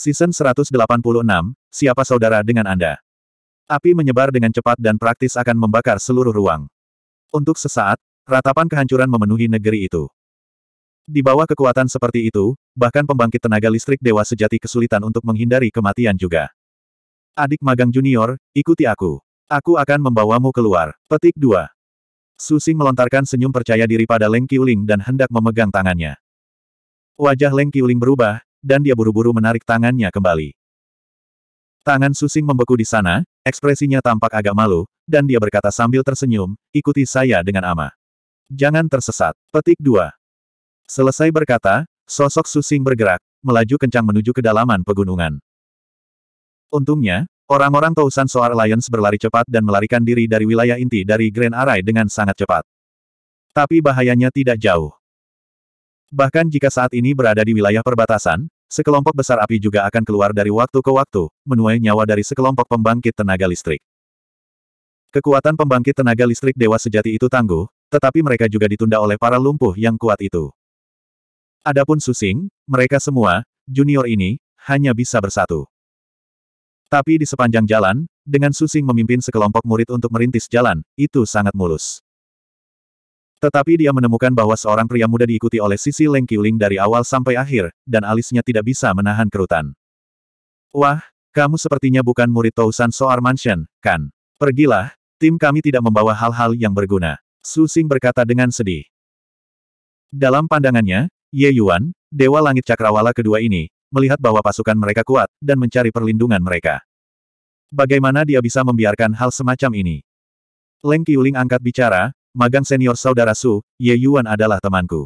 Season 186, Siapa Saudara dengan Anda? Api menyebar dengan cepat dan praktis akan membakar seluruh ruang. Untuk sesaat, ratapan kehancuran memenuhi negeri itu. Di bawah kekuatan seperti itu, bahkan pembangkit tenaga listrik dewa sejati kesulitan untuk menghindari kematian juga. Adik magang junior, ikuti aku. Aku akan membawamu keluar. Petik 2. Susing melontarkan senyum percaya diri pada Leng Qiuling dan hendak memegang tangannya. Wajah Leng Qiuling berubah, dan dia buru-buru menarik tangannya kembali. Tangan Susing membeku di sana, ekspresinya tampak agak malu, dan dia berkata sambil tersenyum, ikuti saya dengan ama. Jangan tersesat. Petik 2. Selesai berkata, sosok Susing bergerak, melaju kencang menuju kedalaman pegunungan. Untungnya, orang-orang Tausan Soar Alliance berlari cepat dan melarikan diri dari wilayah inti dari Grand Array dengan sangat cepat. Tapi bahayanya tidak jauh. Bahkan jika saat ini berada di wilayah perbatasan, sekelompok besar api juga akan keluar dari waktu ke waktu, menuai nyawa dari sekelompok pembangkit tenaga listrik. Kekuatan pembangkit tenaga listrik dewa sejati itu tangguh, tetapi mereka juga ditunda oleh para lumpuh yang kuat itu. Adapun Susing, mereka semua, junior ini, hanya bisa bersatu. Tapi di sepanjang jalan, dengan Susing memimpin sekelompok murid untuk merintis jalan, itu sangat mulus. Tetapi dia menemukan bahwa seorang pria muda diikuti oleh sisi Leng Qiuling dari awal sampai akhir, dan alisnya tidak bisa menahan kerutan. Wah, kamu sepertinya bukan murid Tousan Soar Mansion, kan? Pergilah, tim kami tidak membawa hal-hal yang berguna. Su Xing berkata dengan sedih. Dalam pandangannya, Ye Yuan, Dewa Langit Cakrawala kedua ini, melihat bahwa pasukan mereka kuat, dan mencari perlindungan mereka. Bagaimana dia bisa membiarkan hal semacam ini? Leng Qiuling angkat bicara, Magang senior saudara Su, Ye Yuan adalah temanku.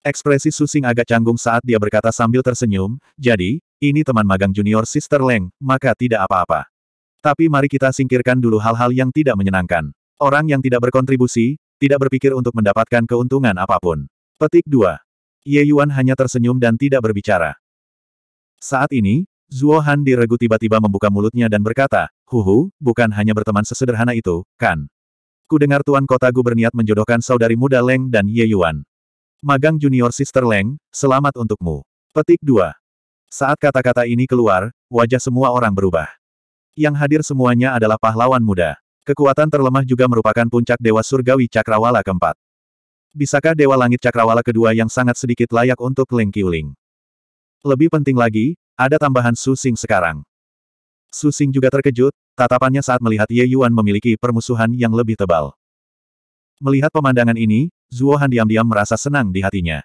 Ekspresi Su Susing agak canggung saat dia berkata sambil tersenyum, jadi, ini teman magang junior Sister Leng, maka tidak apa-apa. Tapi mari kita singkirkan dulu hal-hal yang tidak menyenangkan. Orang yang tidak berkontribusi, tidak berpikir untuk mendapatkan keuntungan apapun. Petik 2. Ye Yuan hanya tersenyum dan tidak berbicara. Saat ini, Zuo Han diregu tiba-tiba membuka mulutnya dan berkata, Huhu, bukan hanya berteman sesederhana itu, kan? Kudengar Tuan Kota Gu berniat menjodohkan saudari muda Leng dan Ye Yuan. Magang junior sister Leng, selamat untukmu. Petik 2. Saat kata-kata ini keluar, wajah semua orang berubah. Yang hadir semuanya adalah pahlawan muda. Kekuatan terlemah juga merupakan puncak Dewa Surgawi Cakrawala keempat. Bisakah Dewa Langit Cakrawala kedua yang sangat sedikit layak untuk Leng Qiuling? Lebih penting lagi, ada tambahan Su Susing sekarang. Su Susing juga terkejut, Tatapannya saat melihat Ye Yuan memiliki permusuhan yang lebih tebal. Melihat pemandangan ini, Zuo diam-diam merasa senang di hatinya.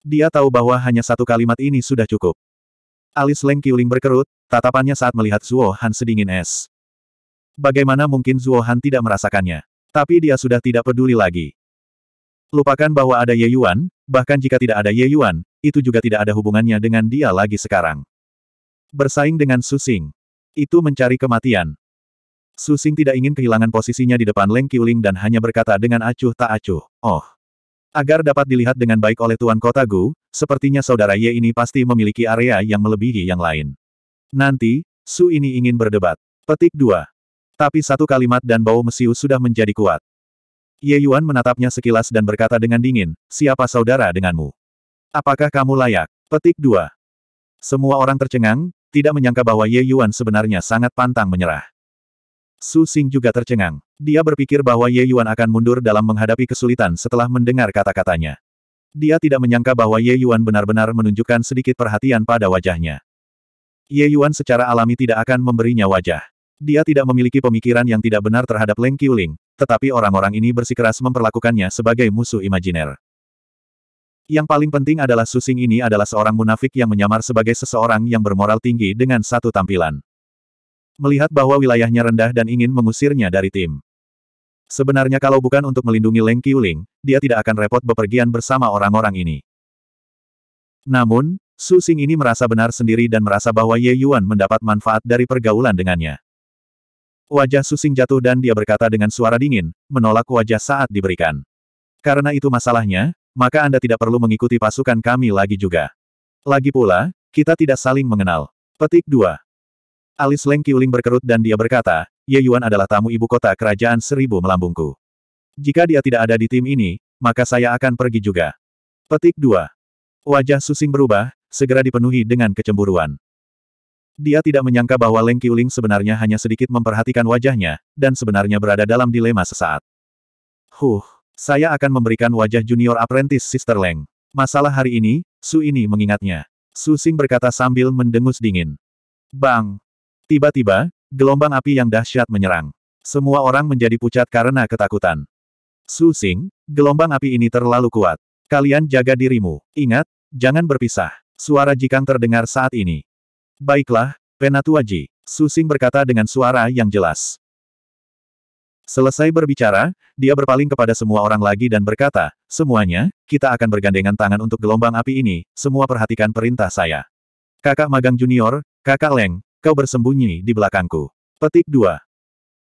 Dia tahu bahwa hanya satu kalimat ini sudah cukup. Alis Leng Qiuling berkerut, tatapannya saat melihat Zuo Han sedingin es. Bagaimana mungkin Zuo Han tidak merasakannya? Tapi dia sudah tidak peduli lagi. Lupakan bahwa ada Ye Yuan, bahkan jika tidak ada Ye Yuan, itu juga tidak ada hubungannya dengan dia lagi sekarang. Bersaing dengan Susing, Itu mencari kematian. Su Xing tidak ingin kehilangan posisinya di depan Leng Qiuling dan hanya berkata dengan acuh tak acuh, oh. Agar dapat dilihat dengan baik oleh Tuan Kota Gu, sepertinya saudara Ye ini pasti memiliki area yang melebihi yang lain. Nanti, Su ini ingin berdebat. Petik 2. Tapi satu kalimat dan bau mesiu sudah menjadi kuat. Ye Yuan menatapnya sekilas dan berkata dengan dingin, siapa saudara denganmu? Apakah kamu layak? Petik 2. Semua orang tercengang, tidak menyangka bahwa Ye Yuan sebenarnya sangat pantang menyerah. Su Xing juga tercengang. Dia berpikir bahwa Ye Yuan akan mundur dalam menghadapi kesulitan setelah mendengar kata-katanya. Dia tidak menyangka bahwa Ye Yuan benar-benar menunjukkan sedikit perhatian pada wajahnya. Ye Yuan secara alami tidak akan memberinya wajah. Dia tidak memiliki pemikiran yang tidak benar terhadap Leng Qiuling, tetapi orang-orang ini bersikeras memperlakukannya sebagai musuh imajiner. Yang paling penting adalah Su Susing ini adalah seorang munafik yang menyamar sebagai seseorang yang bermoral tinggi dengan satu tampilan. Melihat bahwa wilayahnya rendah dan ingin mengusirnya dari tim. Sebenarnya kalau bukan untuk melindungi Leng Qiuling, dia tidak akan repot bepergian bersama orang-orang ini. Namun, Su Xing ini merasa benar sendiri dan merasa bahwa Ye Yuan mendapat manfaat dari pergaulan dengannya. Wajah Su Xing jatuh dan dia berkata dengan suara dingin, menolak wajah saat diberikan. Karena itu masalahnya, maka Anda tidak perlu mengikuti pasukan kami lagi juga. Lagi pula, kita tidak saling mengenal. Petik 2. Alis Leng Qiuling berkerut dan dia berkata, Ye Yuan adalah tamu ibu kota kerajaan seribu melambungku. Jika dia tidak ada di tim ini, maka saya akan pergi juga. Petik 2. Wajah Susing berubah, segera dipenuhi dengan kecemburuan. Dia tidak menyangka bahwa Leng Qiuling sebenarnya hanya sedikit memperhatikan wajahnya, dan sebenarnya berada dalam dilema sesaat. Huh, saya akan memberikan wajah junior apprentice Sister Leng. Masalah hari ini, Su ini mengingatnya. Su Xing berkata sambil mendengus dingin. Bang! Tiba-tiba, gelombang api yang dahsyat menyerang. Semua orang menjadi pucat karena ketakutan. Su Xing, gelombang api ini terlalu kuat. Kalian jaga dirimu. Ingat, jangan berpisah. Suara Jikang terdengar saat ini. Baiklah, Penatua Ji. Su Xing berkata dengan suara yang jelas. Selesai berbicara, dia berpaling kepada semua orang lagi dan berkata, Semuanya, kita akan bergandengan tangan untuk gelombang api ini, semua perhatikan perintah saya. Kakak magang junior, kakak Leng, Kau bersembunyi di belakangku. Petik 2.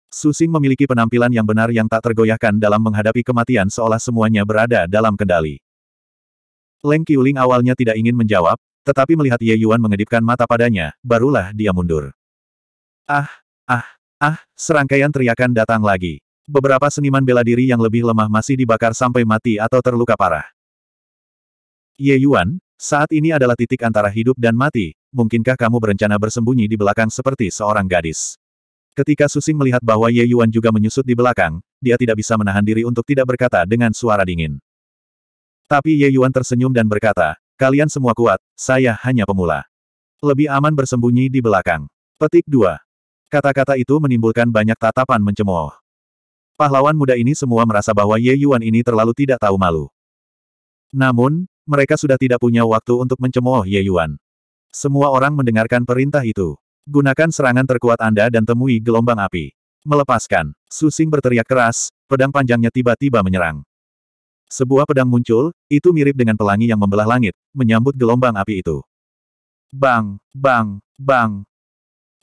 Susing memiliki penampilan yang benar yang tak tergoyahkan dalam menghadapi kematian seolah semuanya berada dalam kendali. Leng Qiuling awalnya tidak ingin menjawab, tetapi melihat Ye Yuan mengedipkan mata padanya, barulah dia mundur. Ah, ah, ah, serangkaian teriakan datang lagi. Beberapa seniman bela diri yang lebih lemah masih dibakar sampai mati atau terluka parah. Ye Yuan, saat ini adalah titik antara hidup dan mati, mungkinkah kamu berencana bersembunyi di belakang seperti seorang gadis? Ketika Susing melihat bahwa Ye Yuan juga menyusut di belakang, dia tidak bisa menahan diri untuk tidak berkata dengan suara dingin. Tapi Ye Yuan tersenyum dan berkata, kalian semua kuat, saya hanya pemula. Lebih aman bersembunyi di belakang. Petik 2. Kata-kata itu menimbulkan banyak tatapan mencemooh. Pahlawan muda ini semua merasa bahwa Ye Yuan ini terlalu tidak tahu malu. Namun, mereka sudah tidak punya waktu untuk mencemooh Ye Yuan. Semua orang mendengarkan perintah itu. Gunakan serangan terkuat Anda dan temui gelombang api. Melepaskan. Susing berteriak keras, pedang panjangnya tiba-tiba menyerang. Sebuah pedang muncul, itu mirip dengan pelangi yang membelah langit, menyambut gelombang api itu. Bang, bang, bang.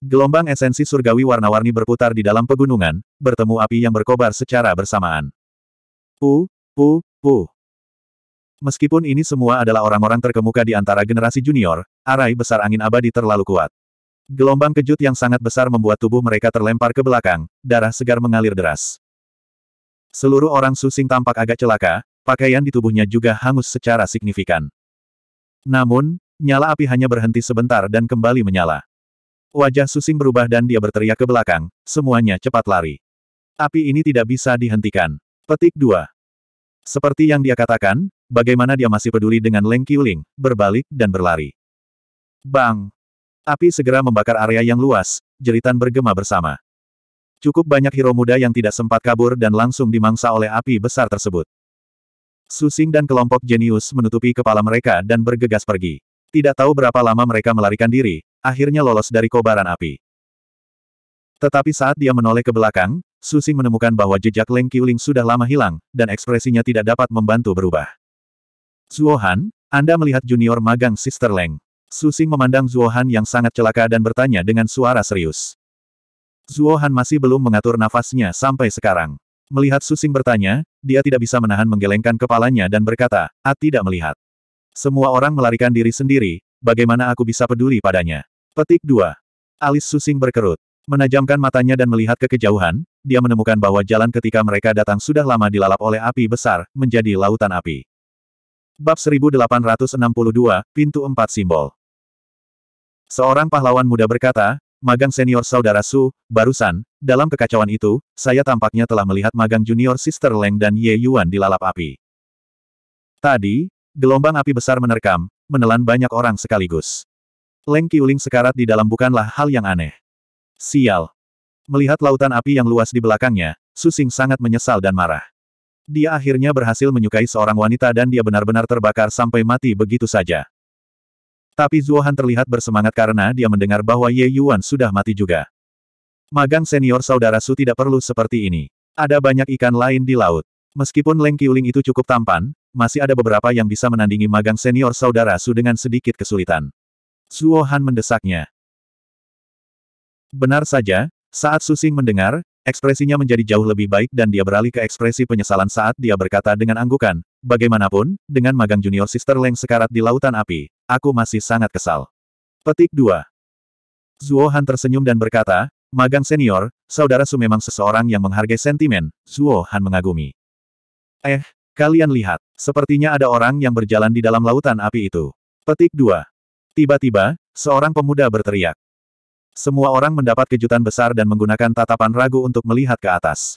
Gelombang esensi surgawi warna-warni berputar di dalam pegunungan, bertemu api yang berkobar secara bersamaan. Pu, pu, pu. Meskipun ini semua adalah orang-orang terkemuka di antara generasi junior, arai besar angin abadi terlalu kuat. Gelombang kejut yang sangat besar membuat tubuh mereka terlempar ke belakang, darah segar mengalir deras. Seluruh orang susing tampak agak celaka, pakaian di tubuhnya juga hangus secara signifikan. Namun, nyala api hanya berhenti sebentar dan kembali menyala. Wajah Susing berubah dan dia berteriak ke belakang, semuanya cepat lari. Api ini tidak bisa dihentikan. Petik 2. Seperti yang dia katakan, Bagaimana dia masih peduli dengan Leng Qiuling, berbalik dan berlari. Bang! Api segera membakar area yang luas, jeritan bergema bersama. Cukup banyak hero muda yang tidak sempat kabur dan langsung dimangsa oleh api besar tersebut. Susing dan kelompok jenius menutupi kepala mereka dan bergegas pergi. Tidak tahu berapa lama mereka melarikan diri, akhirnya lolos dari kobaran api. Tetapi saat dia menoleh ke belakang, Susing menemukan bahwa jejak Leng Qiuling sudah lama hilang, dan ekspresinya tidak dapat membantu berubah. Zuohan, Anda melihat junior magang Sister Leng. Susing memandang Zuohan yang sangat celaka dan bertanya dengan suara serius. Zuohan masih belum mengatur nafasnya sampai sekarang. Melihat Susing bertanya, dia tidak bisa menahan menggelengkan kepalanya dan berkata, A ah, tidak melihat. Semua orang melarikan diri sendiri, bagaimana aku bisa peduli padanya? Petik 2. Alis Susing berkerut. Menajamkan matanya dan melihat ke kejauhan, dia menemukan bahwa jalan ketika mereka datang sudah lama dilalap oleh api besar, menjadi lautan api. Bab 1862, Pintu Empat Simbol Seorang pahlawan muda berkata, Magang senior saudara Su, barusan, dalam kekacauan itu, saya tampaknya telah melihat magang junior Sister Leng dan Ye Yuan dilalap api. Tadi, gelombang api besar menerkam, menelan banyak orang sekaligus. Leng Qiuling sekarat di dalam bukanlah hal yang aneh. Sial. Melihat lautan api yang luas di belakangnya, Su Susing sangat menyesal dan marah. Dia akhirnya berhasil menyukai seorang wanita dan dia benar-benar terbakar sampai mati begitu saja. Tapi Zuohan terlihat bersemangat karena dia mendengar bahwa Ye Yuan sudah mati juga. Magang senior saudara Su tidak perlu seperti ini. Ada banyak ikan lain di laut. Meskipun Leng Qiuling itu cukup tampan, masih ada beberapa yang bisa menandingi magang senior saudara Su dengan sedikit kesulitan. Zuo mendesaknya. Benar saja, saat Susing mendengar, ekspresinya menjadi jauh lebih baik dan dia beralih ke ekspresi penyesalan saat dia berkata dengan anggukan, bagaimanapun, dengan magang junior sister Leng sekarat di lautan api, aku masih sangat kesal. Petik 2. Zuo tersenyum dan berkata, magang senior, saudara Su memang seseorang yang menghargai sentimen, Zuo mengagumi. Eh, kalian lihat, sepertinya ada orang yang berjalan di dalam lautan api itu. Petik 2. Tiba-tiba, seorang pemuda berteriak. Semua orang mendapat kejutan besar dan menggunakan tatapan ragu untuk melihat ke atas.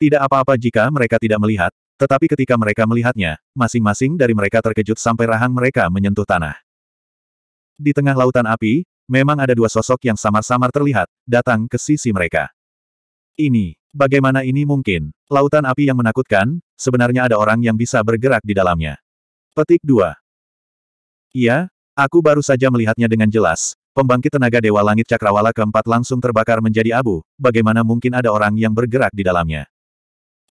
Tidak apa-apa jika mereka tidak melihat, tetapi ketika mereka melihatnya, masing-masing dari mereka terkejut sampai rahang mereka menyentuh tanah. Di tengah lautan api, memang ada dua sosok yang samar-samar terlihat, datang ke sisi mereka. Ini, bagaimana ini mungkin? Lautan api yang menakutkan, sebenarnya ada orang yang bisa bergerak di dalamnya. Petik 2. Iya, aku baru saja melihatnya dengan jelas, Pembangkit tenaga Dewa Langit Cakrawala keempat langsung terbakar menjadi abu, bagaimana mungkin ada orang yang bergerak di dalamnya.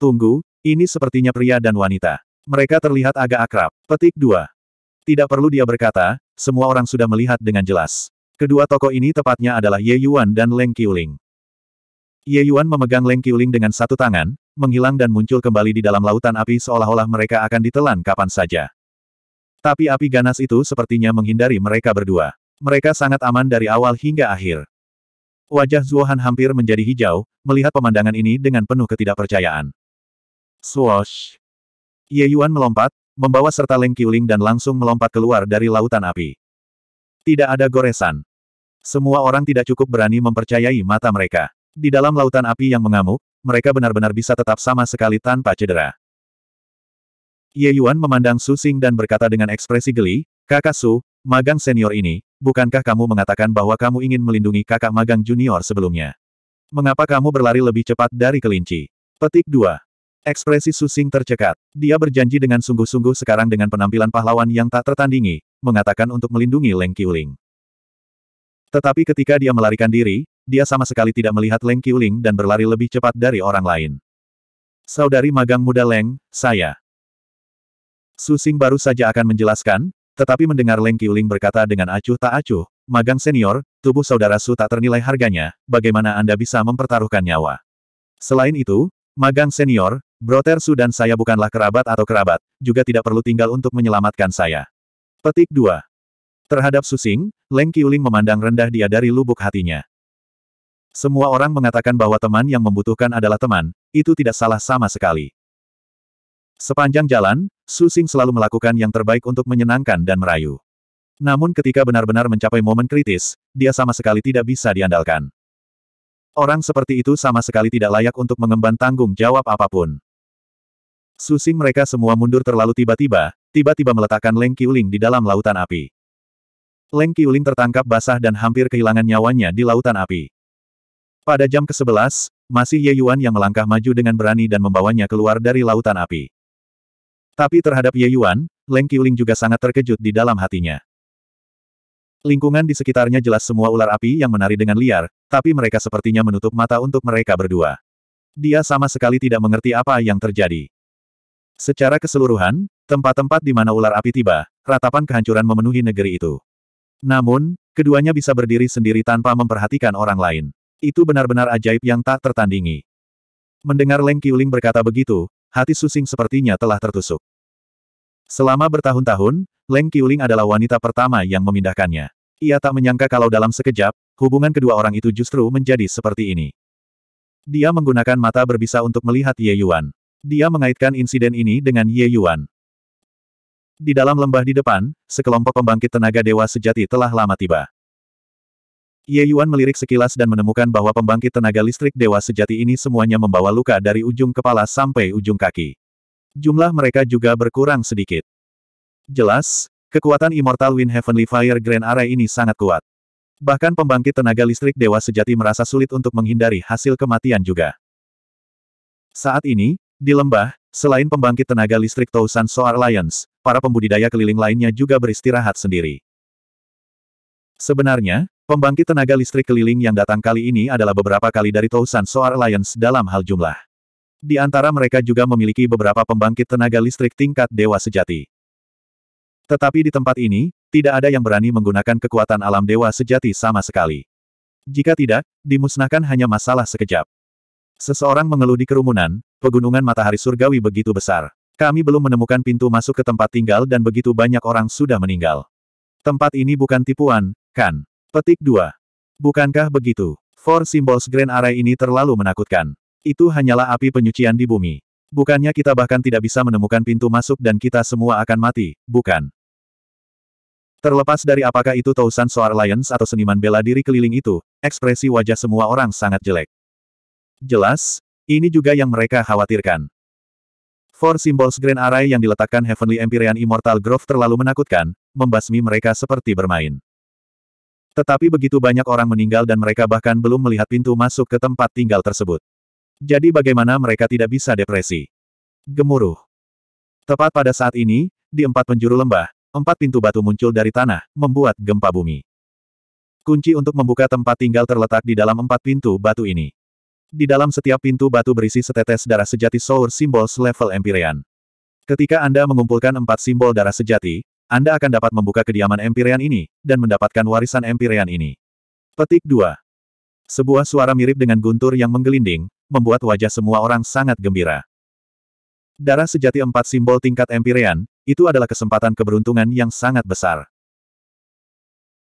Tunggu, ini sepertinya pria dan wanita. Mereka terlihat agak akrab. Petik 2. Tidak perlu dia berkata, semua orang sudah melihat dengan jelas. Kedua tokoh ini tepatnya adalah Ye Yuan dan Leng Qiuling. Ye Yuan memegang Leng Qiuling dengan satu tangan, menghilang dan muncul kembali di dalam lautan api seolah-olah mereka akan ditelan kapan saja. Tapi api ganas itu sepertinya menghindari mereka berdua. Mereka sangat aman dari awal hingga akhir. Wajah Zuohan hampir menjadi hijau, melihat pemandangan ini dengan penuh ketidakpercayaan. Swoosh! Ye Yuan melompat, membawa serta Leng Qiuling dan langsung melompat keluar dari lautan api. Tidak ada goresan. Semua orang tidak cukup berani mempercayai mata mereka. Di dalam lautan api yang mengamuk, mereka benar-benar bisa tetap sama sekali tanpa cedera. Ye Yuan memandang Su Xing dan berkata dengan ekspresi geli, Kakak Su, Magang senior ini, bukankah kamu mengatakan bahwa kamu ingin melindungi kakak magang junior sebelumnya? Mengapa kamu berlari lebih cepat dari kelinci? Petik 2. Ekspresi Susing tercekat. Dia berjanji dengan sungguh-sungguh sekarang dengan penampilan pahlawan yang tak tertandingi, mengatakan untuk melindungi Leng Qiuling. Tetapi ketika dia melarikan diri, dia sama sekali tidak melihat Leng Qiuling dan berlari lebih cepat dari orang lain. Saudari magang muda Leng, saya. Susing baru saja akan menjelaskan, tetapi mendengar Leng Qiuling berkata dengan acuh tak acuh, magang senior, tubuh saudara Su tak ternilai harganya, bagaimana Anda bisa mempertaruhkan nyawa? Selain itu, magang senior, Broter Su dan saya bukanlah kerabat atau kerabat, juga tidak perlu tinggal untuk menyelamatkan saya. Petik 2. Terhadap Susing, Leng Qiuling memandang rendah dia dari lubuk hatinya. Semua orang mengatakan bahwa teman yang membutuhkan adalah teman, itu tidak salah sama sekali. Sepanjang jalan, Su Xing selalu melakukan yang terbaik untuk menyenangkan dan merayu. Namun ketika benar-benar mencapai momen kritis, dia sama sekali tidak bisa diandalkan. Orang seperti itu sama sekali tidak layak untuk mengemban tanggung jawab apapun. Su Susing mereka semua mundur terlalu tiba-tiba, tiba-tiba meletakkan Leng Qiuling di dalam lautan api. Leng Qiuling tertangkap basah dan hampir kehilangan nyawanya di lautan api. Pada jam ke-11, masih Ye Yuan yang melangkah maju dengan berani dan membawanya keluar dari lautan api. Tapi terhadap Ye Yuan, Leng Qiuling juga sangat terkejut di dalam hatinya. Lingkungan di sekitarnya jelas semua ular api yang menari dengan liar, tapi mereka sepertinya menutup mata untuk mereka berdua. Dia sama sekali tidak mengerti apa yang terjadi. Secara keseluruhan, tempat-tempat di mana ular api tiba, ratapan kehancuran memenuhi negeri itu. Namun, keduanya bisa berdiri sendiri tanpa memperhatikan orang lain. Itu benar-benar ajaib yang tak tertandingi. Mendengar Leng Qiuling berkata begitu, hati Susing sepertinya telah tertusuk. Selama bertahun-tahun, Leng Qiuling adalah wanita pertama yang memindahkannya. Ia tak menyangka kalau dalam sekejap, hubungan kedua orang itu justru menjadi seperti ini. Dia menggunakan mata berbisa untuk melihat Ye Yuan. Dia mengaitkan insiden ini dengan Ye Yuan. Di dalam lembah di depan, sekelompok pembangkit tenaga dewa sejati telah lama tiba. Ye Yuan melirik sekilas dan menemukan bahwa pembangkit tenaga listrik dewa sejati ini semuanya membawa luka dari ujung kepala sampai ujung kaki. Jumlah mereka juga berkurang sedikit. Jelas, kekuatan Immortal Wind Heavenly Fire Grand Array ini sangat kuat. Bahkan pembangkit tenaga listrik dewa sejati merasa sulit untuk menghindari hasil kematian juga. Saat ini, di lembah, selain pembangkit tenaga listrik Tousan Soar Alliance, para pembudidaya keliling lainnya juga beristirahat sendiri. Sebenarnya, pembangkit tenaga listrik keliling yang datang kali ini adalah beberapa kali dari Tousan Soar Alliance dalam hal jumlah. Di antara mereka juga memiliki beberapa pembangkit tenaga listrik tingkat dewa sejati. Tetapi di tempat ini, tidak ada yang berani menggunakan kekuatan alam dewa sejati sama sekali. Jika tidak, dimusnahkan hanya masalah sekejap. Seseorang mengeluh di kerumunan, pegunungan matahari surgawi begitu besar. Kami belum menemukan pintu masuk ke tempat tinggal dan begitu banyak orang sudah meninggal. Tempat ini bukan tipuan, kan? Petik 2. Bukankah begitu? Four Symbols Grand Array ini terlalu menakutkan. Itu hanyalah api penyucian di bumi. Bukannya kita bahkan tidak bisa menemukan pintu masuk dan kita semua akan mati, bukan? Terlepas dari apakah itu Tausan Soar Lions atau seniman bela diri keliling itu, ekspresi wajah semua orang sangat jelek. Jelas, ini juga yang mereka khawatirkan. Four Symbols Grand Array yang diletakkan Heavenly Empyrean Immortal Grove terlalu menakutkan, membasmi mereka seperti bermain. Tetapi begitu banyak orang meninggal dan mereka bahkan belum melihat pintu masuk ke tempat tinggal tersebut. Jadi bagaimana mereka tidak bisa depresi? Gemuruh. Tepat pada saat ini, di empat penjuru lembah, empat pintu batu muncul dari tanah, membuat gempa bumi. Kunci untuk membuka tempat tinggal terletak di dalam empat pintu batu ini. Di dalam setiap pintu batu berisi setetes darah sejati Sour Symbols level Empyrean. Ketika Anda mengumpulkan empat simbol darah sejati, Anda akan dapat membuka kediaman Empyrean ini, dan mendapatkan warisan Empyrean ini. Petik 2. Sebuah suara mirip dengan guntur yang menggelinding, membuat wajah semua orang sangat gembira. Darah sejati empat simbol tingkat Empyrean, itu adalah kesempatan keberuntungan yang sangat besar.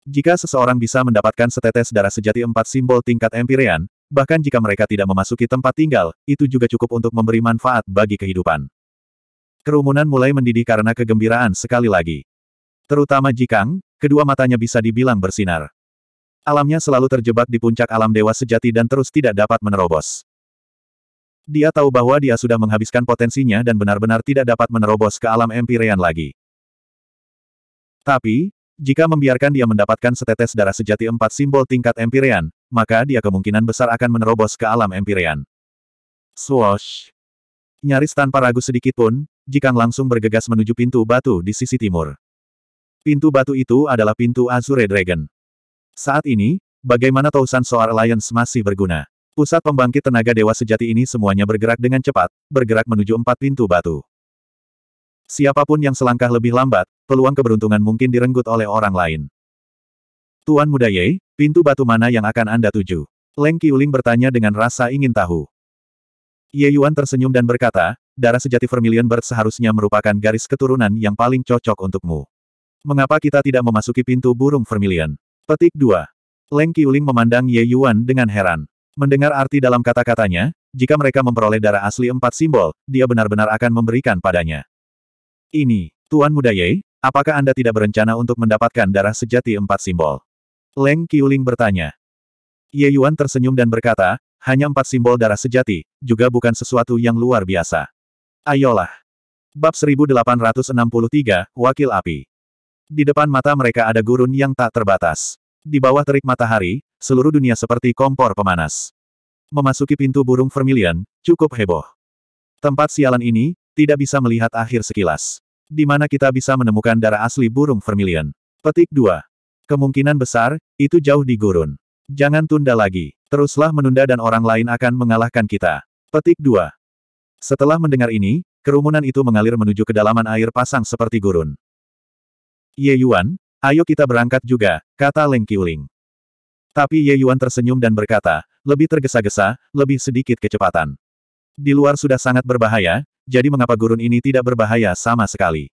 Jika seseorang bisa mendapatkan setetes darah sejati empat simbol tingkat Empyrean, bahkan jika mereka tidak memasuki tempat tinggal, itu juga cukup untuk memberi manfaat bagi kehidupan. Kerumunan mulai mendidih karena kegembiraan sekali lagi. Terutama Jikang, kedua matanya bisa dibilang bersinar. Alamnya selalu terjebak di puncak alam dewa sejati dan terus tidak dapat menerobos. Dia tahu bahwa dia sudah menghabiskan potensinya dan benar-benar tidak dapat menerobos ke alam empyrean lagi. Tapi, jika membiarkan dia mendapatkan setetes darah sejati empat simbol tingkat empyrean, maka dia kemungkinan besar akan menerobos ke alam empyrean. Swoosh! Nyaris tanpa ragu sedikit pun, Jikang langsung bergegas menuju pintu batu di sisi timur. Pintu batu itu adalah pintu Azure Dragon. Saat ini, bagaimana Tausan Soar Alliance masih berguna? Pusat pembangkit tenaga dewa sejati ini semuanya bergerak dengan cepat, bergerak menuju empat pintu batu. Siapapun yang selangkah lebih lambat, peluang keberuntungan mungkin direnggut oleh orang lain. Tuan Muda Ye, pintu batu mana yang akan Anda tuju? Leng Qiuling bertanya dengan rasa ingin tahu. Ye Yuan tersenyum dan berkata, darah sejati Vermilion Bird seharusnya merupakan garis keturunan yang paling cocok untukmu. Mengapa kita tidak memasuki pintu burung Vermilion? Petik 2. Leng Qiuling memandang Ye Yuan dengan heran. Mendengar arti dalam kata-katanya, jika mereka memperoleh darah asli empat simbol, dia benar-benar akan memberikan padanya. Ini, Tuan Muda Ye, apakah Anda tidak berencana untuk mendapatkan darah sejati empat simbol? Leng Qiuling bertanya. Ye Yuan tersenyum dan berkata, hanya empat simbol darah sejati, juga bukan sesuatu yang luar biasa. Ayolah. Bab 1863, Wakil Api. Di depan mata mereka ada gurun yang tak terbatas. Di bawah terik matahari, seluruh dunia seperti kompor pemanas. Memasuki pintu burung vermilion, cukup heboh. Tempat sialan ini, tidak bisa melihat akhir sekilas. Di mana kita bisa menemukan darah asli burung vermilion. Petik 2. Kemungkinan besar, itu jauh di gurun. Jangan tunda lagi. Teruslah menunda dan orang lain akan mengalahkan kita. Petik 2. Setelah mendengar ini, kerumunan itu mengalir menuju kedalaman air pasang seperti gurun. Ye Yuan, ayo kita berangkat juga, kata Leng Qiuling. Tapi Ye Yuan tersenyum dan berkata, lebih tergesa-gesa, lebih sedikit kecepatan. Di luar sudah sangat berbahaya, jadi mengapa gurun ini tidak berbahaya sama sekali?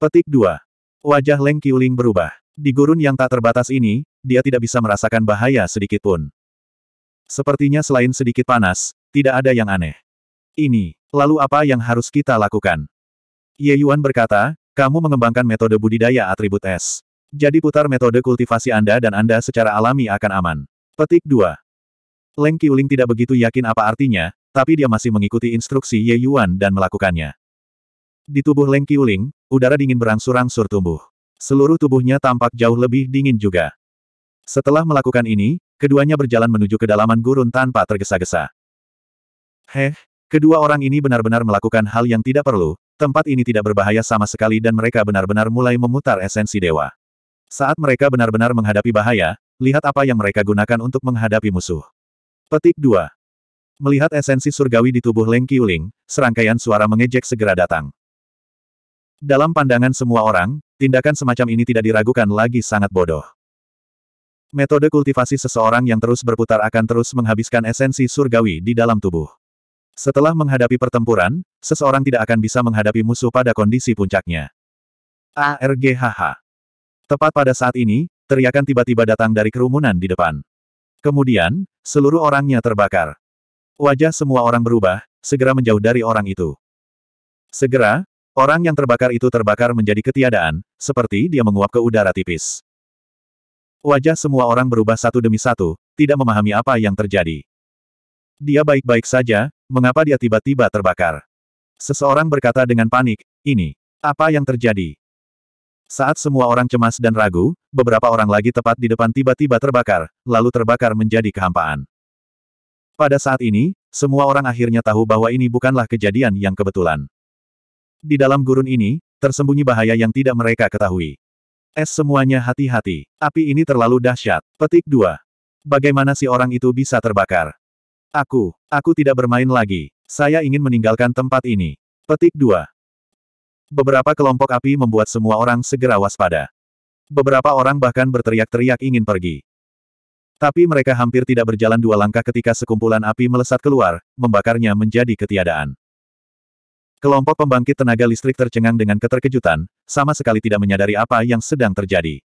Petik 2. Wajah Leng Qiuling berubah. Di gurun yang tak terbatas ini, dia tidak bisa merasakan bahaya sedikit pun. Sepertinya selain sedikit panas, tidak ada yang aneh. Ini, lalu apa yang harus kita lakukan? Ye Yuan berkata, kamu mengembangkan metode budidaya atribut es. Jadi putar metode kultivasi Anda dan Anda secara alami akan aman. Petik 2. Leng Qiuling tidak begitu yakin apa artinya, tapi dia masih mengikuti instruksi Ye Yuan dan melakukannya. Di tubuh Leng Qiuling, udara dingin berangsur-angsur tumbuh. Seluruh tubuhnya tampak jauh lebih dingin juga. Setelah melakukan ini, keduanya berjalan menuju kedalaman gurun tanpa tergesa-gesa. Heh, Kedua orang ini benar-benar melakukan hal yang tidak perlu, tempat ini tidak berbahaya sama sekali dan mereka benar-benar mulai memutar esensi dewa. Saat mereka benar-benar menghadapi bahaya, lihat apa yang mereka gunakan untuk menghadapi musuh. Petik 2. Melihat esensi surgawi di tubuh Leng Qiuling, serangkaian suara mengejek segera datang. Dalam pandangan semua orang, tindakan semacam ini tidak diragukan lagi sangat bodoh. Metode kultivasi seseorang yang terus berputar akan terus menghabiskan esensi surgawi di dalam tubuh. Setelah menghadapi pertempuran, seseorang tidak akan bisa menghadapi musuh pada kondisi puncaknya. ARGHH. Tepat pada saat ini, teriakan tiba-tiba datang dari kerumunan di depan. Kemudian, seluruh orangnya terbakar. Wajah semua orang berubah, segera menjauh dari orang itu. Segera, orang yang terbakar itu terbakar menjadi ketiadaan, seperti dia menguap ke udara tipis. Wajah semua orang berubah satu demi satu, tidak memahami apa yang terjadi. Dia baik-baik saja, Mengapa dia tiba-tiba terbakar? Seseorang berkata dengan panik, ini, apa yang terjadi? Saat semua orang cemas dan ragu, beberapa orang lagi tepat di depan tiba-tiba terbakar, lalu terbakar menjadi kehampaan. Pada saat ini, semua orang akhirnya tahu bahwa ini bukanlah kejadian yang kebetulan. Di dalam gurun ini, tersembunyi bahaya yang tidak mereka ketahui. Es semuanya hati-hati. Api ini terlalu dahsyat. Petik 2. Bagaimana si orang itu bisa terbakar? Aku, aku tidak bermain lagi. Saya ingin meninggalkan tempat ini. Petik 2. Beberapa kelompok api membuat semua orang segera waspada. Beberapa orang bahkan berteriak-teriak ingin pergi. Tapi mereka hampir tidak berjalan dua langkah ketika sekumpulan api melesat keluar, membakarnya menjadi ketiadaan. Kelompok pembangkit tenaga listrik tercengang dengan keterkejutan, sama sekali tidak menyadari apa yang sedang terjadi.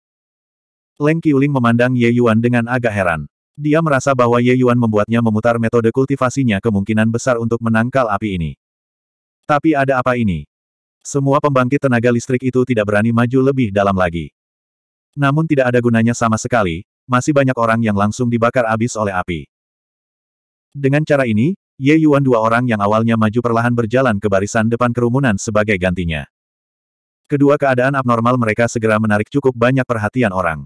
Leng Qiuling memandang Ye Yuan dengan agak heran. Dia merasa bahwa Ye Yuan membuatnya memutar metode kultivasinya kemungkinan besar untuk menangkal api ini. Tapi ada apa ini? Semua pembangkit tenaga listrik itu tidak berani maju lebih dalam lagi. Namun tidak ada gunanya sama sekali, masih banyak orang yang langsung dibakar habis oleh api. Dengan cara ini, Ye Yuan dua orang yang awalnya maju perlahan berjalan ke barisan depan kerumunan sebagai gantinya. Kedua keadaan abnormal mereka segera menarik cukup banyak perhatian orang.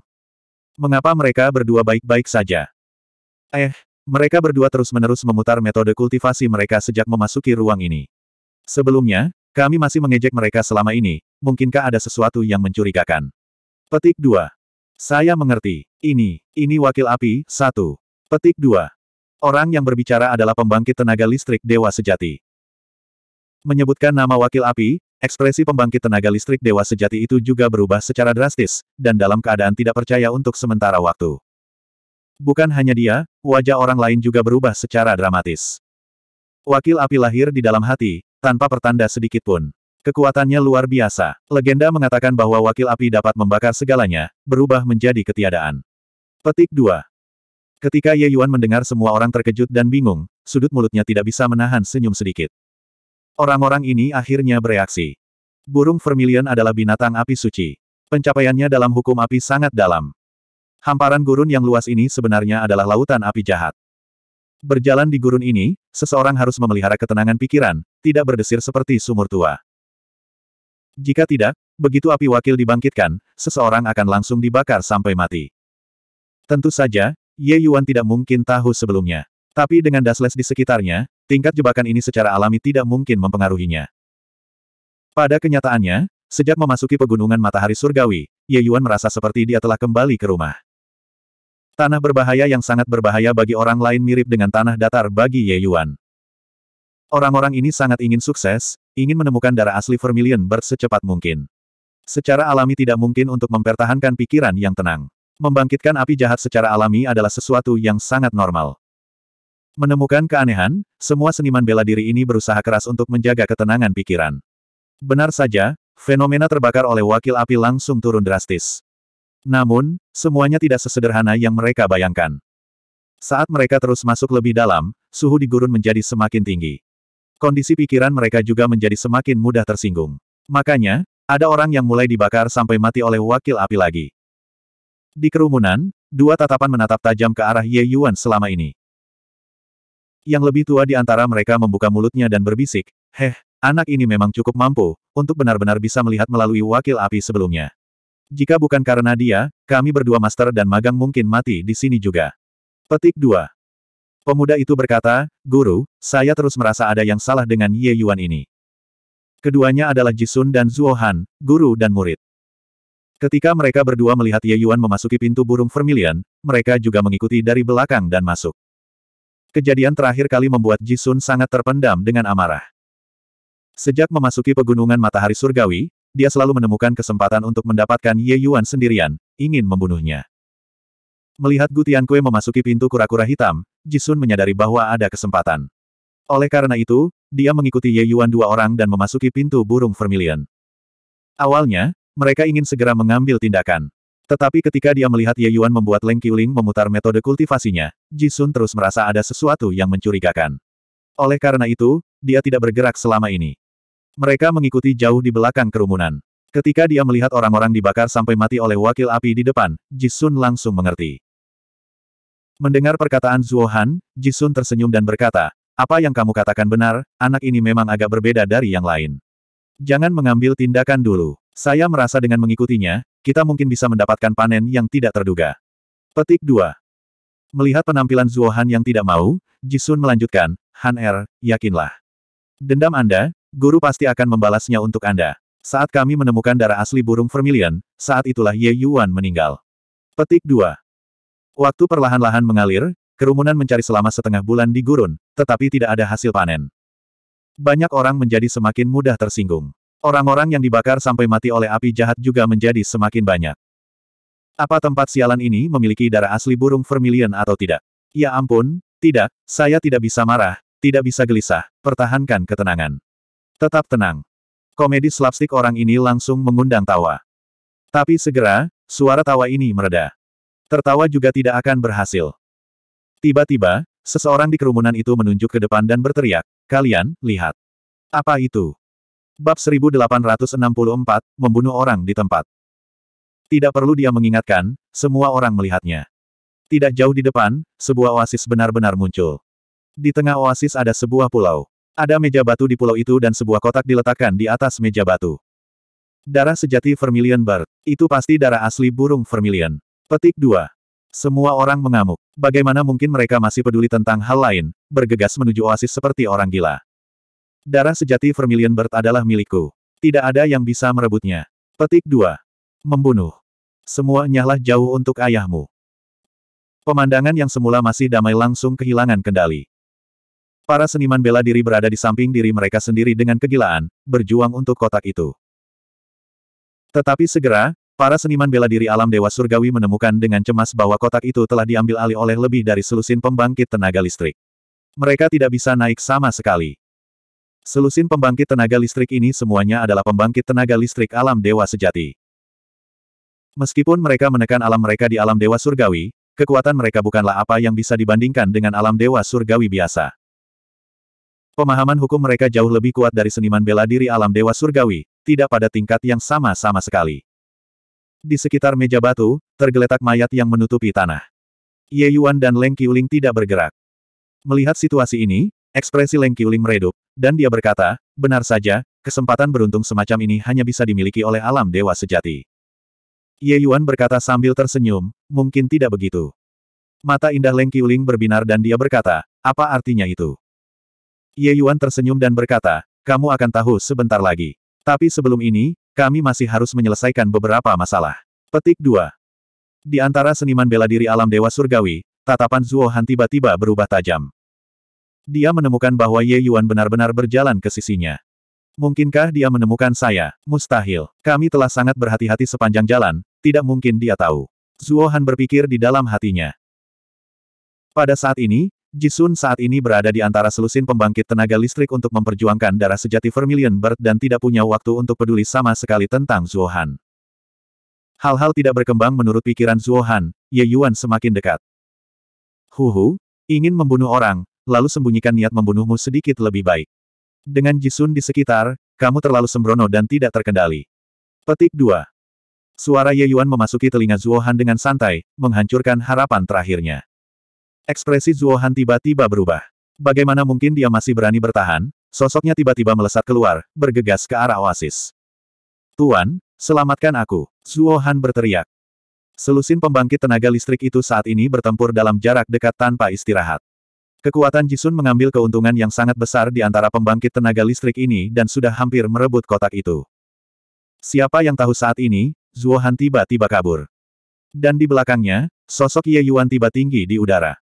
Mengapa mereka berdua baik-baik saja? Eh, mereka berdua terus-menerus memutar metode kultivasi mereka sejak memasuki ruang ini. Sebelumnya, kami masih mengejek mereka selama ini, mungkinkah ada sesuatu yang mencurigakan? Petik 2. Saya mengerti. Ini, ini wakil api, 1. Petik 2. Orang yang berbicara adalah pembangkit tenaga listrik dewa sejati. Menyebutkan nama wakil api, ekspresi pembangkit tenaga listrik dewa sejati itu juga berubah secara drastis, dan dalam keadaan tidak percaya untuk sementara waktu. Bukan hanya dia, wajah orang lain juga berubah secara dramatis. Wakil api lahir di dalam hati, tanpa pertanda sedikit pun. Kekuatannya luar biasa. Legenda mengatakan bahwa wakil api dapat membakar segalanya, berubah menjadi ketiadaan. Petik 2. Ketika Ye Yuan mendengar semua orang terkejut dan bingung, sudut mulutnya tidak bisa menahan senyum sedikit. Orang-orang ini akhirnya bereaksi. Burung vermilion adalah binatang api suci. Pencapaiannya dalam hukum api sangat dalam. Hamparan gurun yang luas ini sebenarnya adalah lautan api jahat. Berjalan di gurun ini, seseorang harus memelihara ketenangan pikiran, tidak berdesir seperti sumur tua. Jika tidak, begitu api wakil dibangkitkan, seseorang akan langsung dibakar sampai mati. Tentu saja, Ye Yuan tidak mungkin tahu sebelumnya. Tapi dengan dasles di sekitarnya, tingkat jebakan ini secara alami tidak mungkin mempengaruhinya. Pada kenyataannya, sejak memasuki pegunungan matahari surgawi, Ye Yuan merasa seperti dia telah kembali ke rumah. Tanah berbahaya yang sangat berbahaya bagi orang lain mirip dengan tanah datar bagi Ye Yuan. Orang-orang ini sangat ingin sukses, ingin menemukan darah asli Vermilion Bird secepat mungkin. Secara alami tidak mungkin untuk mempertahankan pikiran yang tenang. Membangkitkan api jahat secara alami adalah sesuatu yang sangat normal. Menemukan keanehan, semua seniman bela diri ini berusaha keras untuk menjaga ketenangan pikiran. Benar saja, fenomena terbakar oleh wakil api langsung turun drastis. Namun, semuanya tidak sesederhana yang mereka bayangkan. Saat mereka terus masuk lebih dalam, suhu di gurun menjadi semakin tinggi. Kondisi pikiran mereka juga menjadi semakin mudah tersinggung. Makanya, ada orang yang mulai dibakar sampai mati oleh wakil api lagi. Di kerumunan, dua tatapan menatap tajam ke arah Ye Yuan selama ini. Yang lebih tua di antara mereka membuka mulutnya dan berbisik, Heh, anak ini memang cukup mampu, untuk benar-benar bisa melihat melalui wakil api sebelumnya. Jika bukan karena dia, kami berdua master dan magang mungkin mati di sini juga. Petik 2. Pemuda itu berkata, Guru, saya terus merasa ada yang salah dengan Ye Yuan ini. Keduanya adalah Jisun dan Zuohan, guru dan murid. Ketika mereka berdua melihat Ye Yuan memasuki pintu burung vermilion, mereka juga mengikuti dari belakang dan masuk. Kejadian terakhir kali membuat Jisun sangat terpendam dengan amarah. Sejak memasuki pegunungan matahari surgawi, dia selalu menemukan kesempatan untuk mendapatkan Ye Yuan sendirian, ingin membunuhnya. Melihat Gutian Kue memasuki pintu kura-kura hitam, Jisun menyadari bahwa ada kesempatan. Oleh karena itu, dia mengikuti Ye Yuan dua orang dan memasuki pintu burung vermilion. Awalnya, mereka ingin segera mengambil tindakan. Tetapi ketika dia melihat Ye Yuan membuat Leng Qiuling memutar metode kultivasinya, Jisun terus merasa ada sesuatu yang mencurigakan. Oleh karena itu, dia tidak bergerak selama ini. Mereka mengikuti jauh di belakang kerumunan. Ketika dia melihat orang-orang dibakar sampai mati oleh wakil api di depan, Jisun langsung mengerti. Mendengar perkataan Zuohan, Jisun tersenyum dan berkata, apa yang kamu katakan benar, anak ini memang agak berbeda dari yang lain. Jangan mengambil tindakan dulu. Saya merasa dengan mengikutinya, kita mungkin bisa mendapatkan panen yang tidak terduga. Petik 2. Melihat penampilan Zuohan yang tidak mau, Jisun melanjutkan, Han Er, yakinlah. Dendam Anda, Guru pasti akan membalasnya untuk Anda. Saat kami menemukan darah asli burung vermilion, saat itulah Ye Yuan meninggal. Petik 2. Waktu perlahan-lahan mengalir, kerumunan mencari selama setengah bulan di gurun, tetapi tidak ada hasil panen. Banyak orang menjadi semakin mudah tersinggung. Orang-orang yang dibakar sampai mati oleh api jahat juga menjadi semakin banyak. Apa tempat sialan ini memiliki darah asli burung vermilion atau tidak? Ya ampun, tidak, saya tidak bisa marah, tidak bisa gelisah, pertahankan ketenangan. Tetap tenang. Komedi slapstick orang ini langsung mengundang tawa. Tapi segera, suara tawa ini mereda. Tertawa juga tidak akan berhasil. Tiba-tiba, seseorang di kerumunan itu menunjuk ke depan dan berteriak, Kalian, lihat. Apa itu? Bab 1864, membunuh orang di tempat. Tidak perlu dia mengingatkan, semua orang melihatnya. Tidak jauh di depan, sebuah oasis benar-benar muncul. Di tengah oasis ada sebuah pulau. Ada meja batu di pulau itu dan sebuah kotak diletakkan di atas meja batu. Darah sejati Vermilion Bird. Itu pasti darah asli burung Vermilion. Petik 2. Semua orang mengamuk. Bagaimana mungkin mereka masih peduli tentang hal lain, bergegas menuju oasis seperti orang gila. Darah sejati Vermilion Bird adalah milikku. Tidak ada yang bisa merebutnya. Petik 2. Membunuh. Semua nyahlah jauh untuk ayahmu. Pemandangan yang semula masih damai langsung kehilangan kendali. Para seniman bela diri berada di samping diri mereka sendiri dengan kegilaan, berjuang untuk kotak itu. Tetapi segera, para seniman bela diri alam Dewa Surgawi menemukan dengan cemas bahwa kotak itu telah diambil alih oleh lebih dari selusin pembangkit tenaga listrik. Mereka tidak bisa naik sama sekali. Selusin pembangkit tenaga listrik ini semuanya adalah pembangkit tenaga listrik alam Dewa Sejati. Meskipun mereka menekan alam mereka di alam Dewa Surgawi, kekuatan mereka bukanlah apa yang bisa dibandingkan dengan alam Dewa Surgawi biasa. Pemahaman hukum mereka jauh lebih kuat dari seniman bela diri alam dewa surgawi, tidak pada tingkat yang sama-sama sekali. Di sekitar meja batu, tergeletak mayat yang menutupi tanah. Ye Yuan dan Leng Qiuling tidak bergerak. Melihat situasi ini, ekspresi Leng Qiuling meredup, dan dia berkata, benar saja, kesempatan beruntung semacam ini hanya bisa dimiliki oleh alam dewa sejati. Ye Yuan berkata sambil tersenyum, mungkin tidak begitu. Mata indah Leng Qiuling berbinar dan dia berkata, apa artinya itu? Ye Yuan tersenyum dan berkata, kamu akan tahu sebentar lagi. Tapi sebelum ini, kami masih harus menyelesaikan beberapa masalah. Petik 2. Di antara seniman bela diri alam Dewa Surgawi, tatapan Zuo Han tiba-tiba berubah tajam. Dia menemukan bahwa Ye Yuan benar-benar berjalan ke sisinya. Mungkinkah dia menemukan saya? Mustahil. Kami telah sangat berhati-hati sepanjang jalan, tidak mungkin dia tahu. Zuo Han berpikir di dalam hatinya. Pada saat ini, Jisun saat ini berada di antara selusin pembangkit tenaga listrik untuk memperjuangkan darah sejati Vermilion Bird dan tidak punya waktu untuk peduli sama sekali tentang Zuohan. Hal-hal tidak berkembang menurut pikiran Zuohan, Ye Yuan semakin dekat. Huhu, ingin membunuh orang, lalu sembunyikan niat membunuhmu sedikit lebih baik. Dengan Jisun di sekitar, kamu terlalu sembrono dan tidak terkendali. Petik 2. Suara Ye Yuan memasuki telinga Zuohan dengan santai, menghancurkan harapan terakhirnya. Ekspresi Zuohan tiba-tiba berubah. Bagaimana mungkin dia masih berani bertahan? Sosoknya tiba-tiba melesat keluar, bergegas ke arah oasis. Tuan, selamatkan aku. Zuohan berteriak. Selusin pembangkit tenaga listrik itu saat ini bertempur dalam jarak dekat tanpa istirahat. Kekuatan Jisun mengambil keuntungan yang sangat besar di antara pembangkit tenaga listrik ini dan sudah hampir merebut kotak itu. Siapa yang tahu saat ini, Zuohan tiba-tiba kabur. Dan di belakangnya, sosok Ye Yuan tiba tinggi di udara.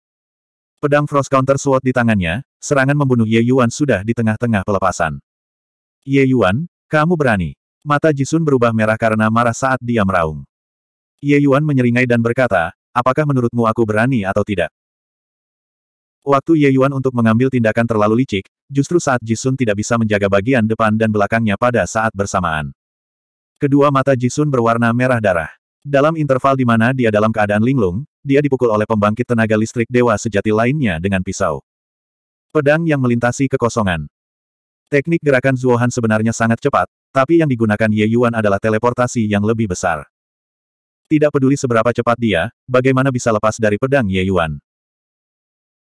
Pedang Frost Counter Sword di tangannya, serangan membunuh Ye Yuan sudah di tengah-tengah pelepasan. Ye Yuan, kamu berani. Mata Jisun berubah merah karena marah saat dia meraung. Ye Yuan menyeringai dan berkata, apakah menurutmu aku berani atau tidak? Waktu Ye Yuan untuk mengambil tindakan terlalu licik, justru saat Jisun tidak bisa menjaga bagian depan dan belakangnya pada saat bersamaan. Kedua mata Jisun berwarna merah darah. Dalam interval di mana dia dalam keadaan linglung, dia dipukul oleh pembangkit tenaga listrik dewa sejati lainnya dengan pisau. Pedang yang melintasi kekosongan. Teknik gerakan Zuohan sebenarnya sangat cepat, tapi yang digunakan Ye Yuan adalah teleportasi yang lebih besar. Tidak peduli seberapa cepat dia, bagaimana bisa lepas dari pedang Ye Yuan.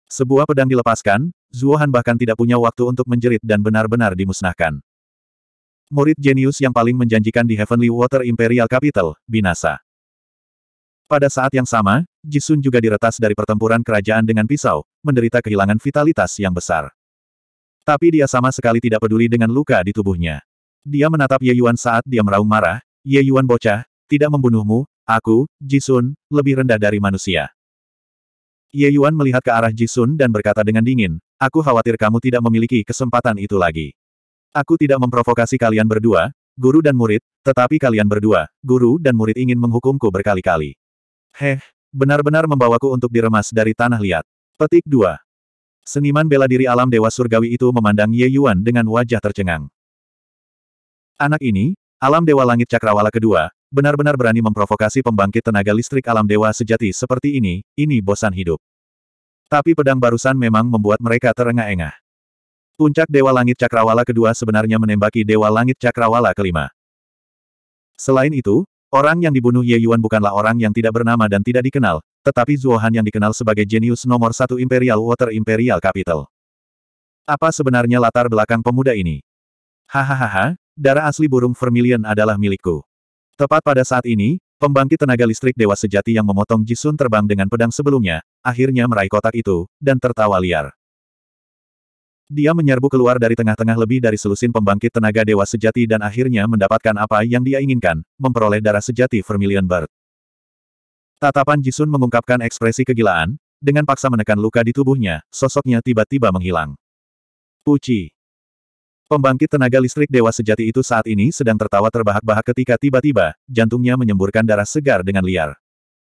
Sebuah pedang dilepaskan, Zuohan bahkan tidak punya waktu untuk menjerit dan benar-benar dimusnahkan. Murid jenius yang paling menjanjikan di Heavenly Water Imperial Capital, binasa. Pada saat yang sama, Jisun juga diretas dari pertempuran kerajaan dengan pisau, menderita kehilangan vitalitas yang besar. Tapi dia sama sekali tidak peduli dengan luka di tubuhnya. Dia menatap Ye Yuan saat dia meraung marah, Ye Yuan bocah, tidak membunuhmu, aku, Jisun, lebih rendah dari manusia. Ye Yuan melihat ke arah Jisun dan berkata dengan dingin, aku khawatir kamu tidak memiliki kesempatan itu lagi. Aku tidak memprovokasi kalian berdua, guru dan murid, tetapi kalian berdua, guru dan murid ingin menghukumku berkali-kali. Heh, Benar-benar membawaku untuk diremas dari tanah liat. Petik 2. Seniman bela diri alam dewa surgawi itu memandang Ye Yuan dengan wajah tercengang. Anak ini, alam dewa langit cakrawala kedua, benar-benar berani memprovokasi pembangkit tenaga listrik alam dewa sejati seperti ini, ini bosan hidup. Tapi pedang barusan memang membuat mereka terengah-engah. Puncak Dewa Langit Cakrawala kedua sebenarnya menembaki Dewa Langit Cakrawala kelima. Selain itu, Orang yang dibunuh Ye Yuan bukanlah orang yang tidak bernama dan tidak dikenal, tetapi Zuo Han yang dikenal sebagai jenius nomor satu Imperial Water Imperial Capital. Apa sebenarnya latar belakang pemuda ini? Hahaha, darah asli burung vermilion adalah milikku. Tepat pada saat ini, pembangkit tenaga listrik dewa sejati yang memotong Jisun terbang dengan pedang sebelumnya, akhirnya meraih kotak itu, dan tertawa liar. Dia menyerbu keluar dari tengah-tengah lebih dari selusin pembangkit tenaga dewa sejati dan akhirnya mendapatkan apa yang dia inginkan, memperoleh darah sejati Vermilion Bird. Tatapan Jisun mengungkapkan ekspresi kegilaan, dengan paksa menekan luka di tubuhnya, sosoknya tiba-tiba menghilang. Puci. Pembangkit tenaga listrik dewa sejati itu saat ini sedang tertawa terbahak-bahak ketika tiba-tiba, jantungnya menyemburkan darah segar dengan liar.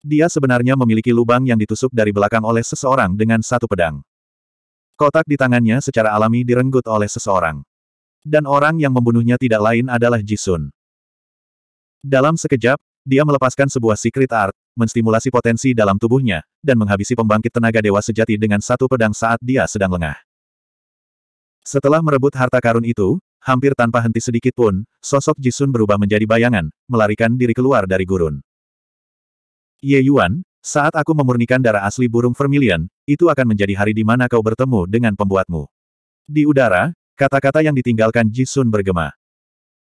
Dia sebenarnya memiliki lubang yang ditusuk dari belakang oleh seseorang dengan satu pedang. Kotak di tangannya secara alami direnggut oleh seseorang. Dan orang yang membunuhnya tidak lain adalah Jisun. Dalam sekejap, dia melepaskan sebuah secret art, menstimulasi potensi dalam tubuhnya, dan menghabisi pembangkit tenaga dewa sejati dengan satu pedang saat dia sedang lengah. Setelah merebut harta karun itu, hampir tanpa henti sedikit pun, sosok Jisun berubah menjadi bayangan, melarikan diri keluar dari gurun. Ye Yuan, saat aku memurnikan darah asli burung vermilion, itu akan menjadi hari di mana kau bertemu dengan pembuatmu. Di udara, kata-kata yang ditinggalkan Jisun bergema.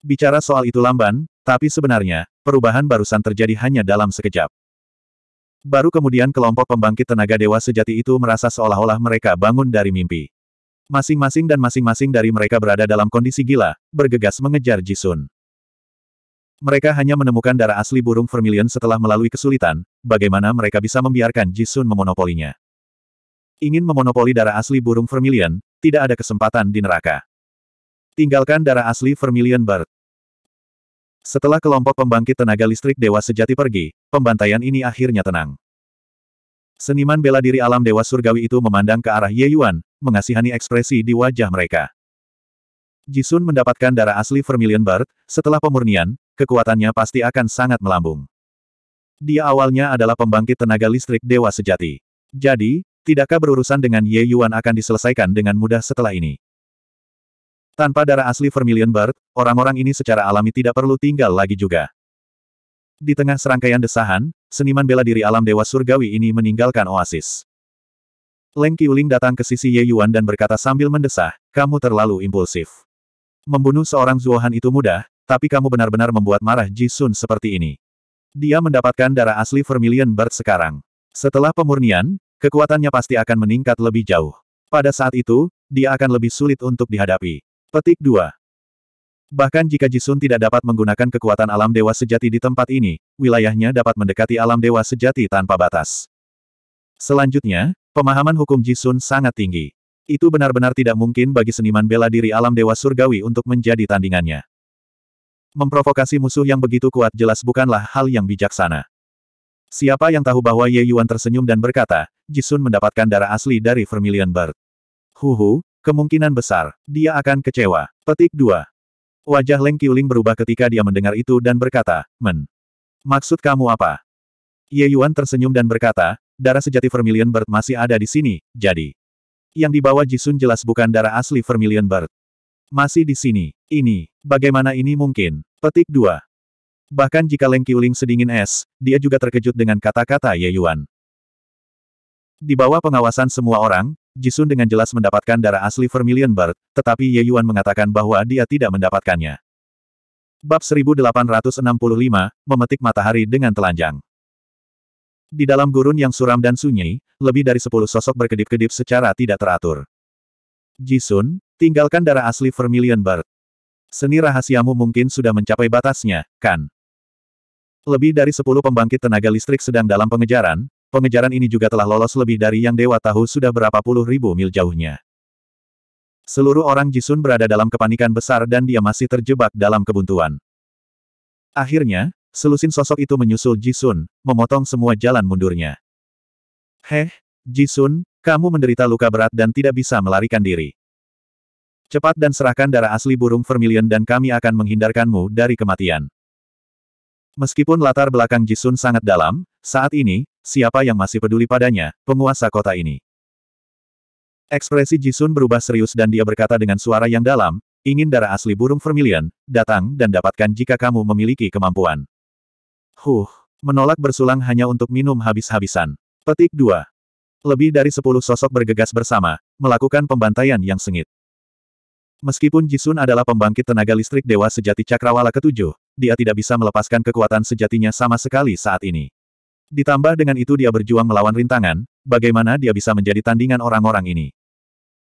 Bicara soal itu lamban, tapi sebenarnya, perubahan barusan terjadi hanya dalam sekejap. Baru kemudian kelompok pembangkit tenaga dewa sejati itu merasa seolah-olah mereka bangun dari mimpi. Masing-masing dan masing-masing dari mereka berada dalam kondisi gila, bergegas mengejar Jisun. Mereka hanya menemukan darah asli burung vermilion setelah melalui kesulitan, bagaimana mereka bisa membiarkan Jisun memonopolinya. Ingin memonopoli darah asli burung vermilion, tidak ada kesempatan di neraka. Tinggalkan darah asli vermilion bird. Setelah kelompok pembangkit tenaga listrik dewa sejati pergi, pembantaian ini akhirnya tenang. Seniman bela diri alam dewa surgawi itu memandang ke arah Ye Yuan, mengasihani ekspresi di wajah mereka. Jisun mendapatkan darah asli Vermilion Bird, setelah pemurnian, kekuatannya pasti akan sangat melambung. Dia awalnya adalah pembangkit tenaga listrik dewa sejati. Jadi, tidakkah berurusan dengan Ye Yuan akan diselesaikan dengan mudah setelah ini? Tanpa darah asli Vermilion Bird, orang-orang ini secara alami tidak perlu tinggal lagi juga. Di tengah serangkaian desahan, seniman bela diri alam dewa surgawi ini meninggalkan oasis. Leng Qiuling datang ke sisi Ye Yuan dan berkata sambil mendesah, kamu terlalu impulsif. Membunuh seorang Zuohan itu mudah, tapi kamu benar-benar membuat marah Ji Sun seperti ini. Dia mendapatkan darah asli Vermilion Bird sekarang. Setelah pemurnian, kekuatannya pasti akan meningkat lebih jauh. Pada saat itu, dia akan lebih sulit untuk dihadapi. Petik 2. Bahkan jika Jisun tidak dapat menggunakan kekuatan alam dewa sejati di tempat ini, wilayahnya dapat mendekati alam dewa sejati tanpa batas. Selanjutnya, pemahaman hukum Jisun sangat tinggi. Itu benar-benar tidak mungkin bagi seniman bela diri alam dewa surgawi untuk menjadi tandingannya. Memprovokasi musuh yang begitu kuat jelas bukanlah hal yang bijaksana. Siapa yang tahu bahwa Ye Yuan tersenyum dan berkata, Jisun mendapatkan darah asli dari Vermilion Bird. Huhu, kemungkinan besar, dia akan kecewa. Petik 2. Wajah Leng Qiuling berubah ketika dia mendengar itu dan berkata, Men. Maksud kamu apa? Ye Yuan tersenyum dan berkata, darah sejati Vermilion Bird masih ada di sini, jadi. Yang dibawa Jisun jelas bukan darah asli Vermilion Bird. Masih di sini. Ini, bagaimana ini mungkin? Petik 2. Bahkan jika Leng Qiuling sedingin es, dia juga terkejut dengan kata-kata Ye Yuan. Di bawah pengawasan semua orang, Jisun dengan jelas mendapatkan darah asli Vermilion Bird, tetapi Ye Yuan mengatakan bahwa dia tidak mendapatkannya. Bab 1865, memetik matahari dengan telanjang. Di dalam gurun yang suram dan sunyi, lebih dari sepuluh sosok berkedip-kedip secara tidak teratur. Jisun, tinggalkan darah asli Vermilion Bird. Seni rahasiamu mungkin sudah mencapai batasnya, kan? Lebih dari sepuluh pembangkit tenaga listrik sedang dalam pengejaran, pengejaran ini juga telah lolos lebih dari yang dewa tahu sudah berapa puluh ribu mil jauhnya. Seluruh orang Jisun berada dalam kepanikan besar dan dia masih terjebak dalam kebuntuan. Akhirnya, selusin sosok itu menyusul Jisun, memotong semua jalan mundurnya. Heh, Jisun, kamu menderita luka berat dan tidak bisa melarikan diri. Cepat dan serahkan darah asli burung vermilion dan kami akan menghindarkanmu dari kematian. Meskipun latar belakang Jisun sangat dalam, saat ini, siapa yang masih peduli padanya, penguasa kota ini? Ekspresi Jisun berubah serius dan dia berkata dengan suara yang dalam, ingin darah asli burung vermilion, datang dan dapatkan jika kamu memiliki kemampuan. Huh, menolak bersulang hanya untuk minum habis-habisan. Petik 2. Lebih dari sepuluh sosok bergegas bersama, melakukan pembantaian yang sengit. Meskipun Jisun adalah pembangkit tenaga listrik dewa sejati Cakrawala ketujuh, dia tidak bisa melepaskan kekuatan sejatinya sama sekali saat ini. Ditambah dengan itu dia berjuang melawan rintangan, bagaimana dia bisa menjadi tandingan orang-orang ini.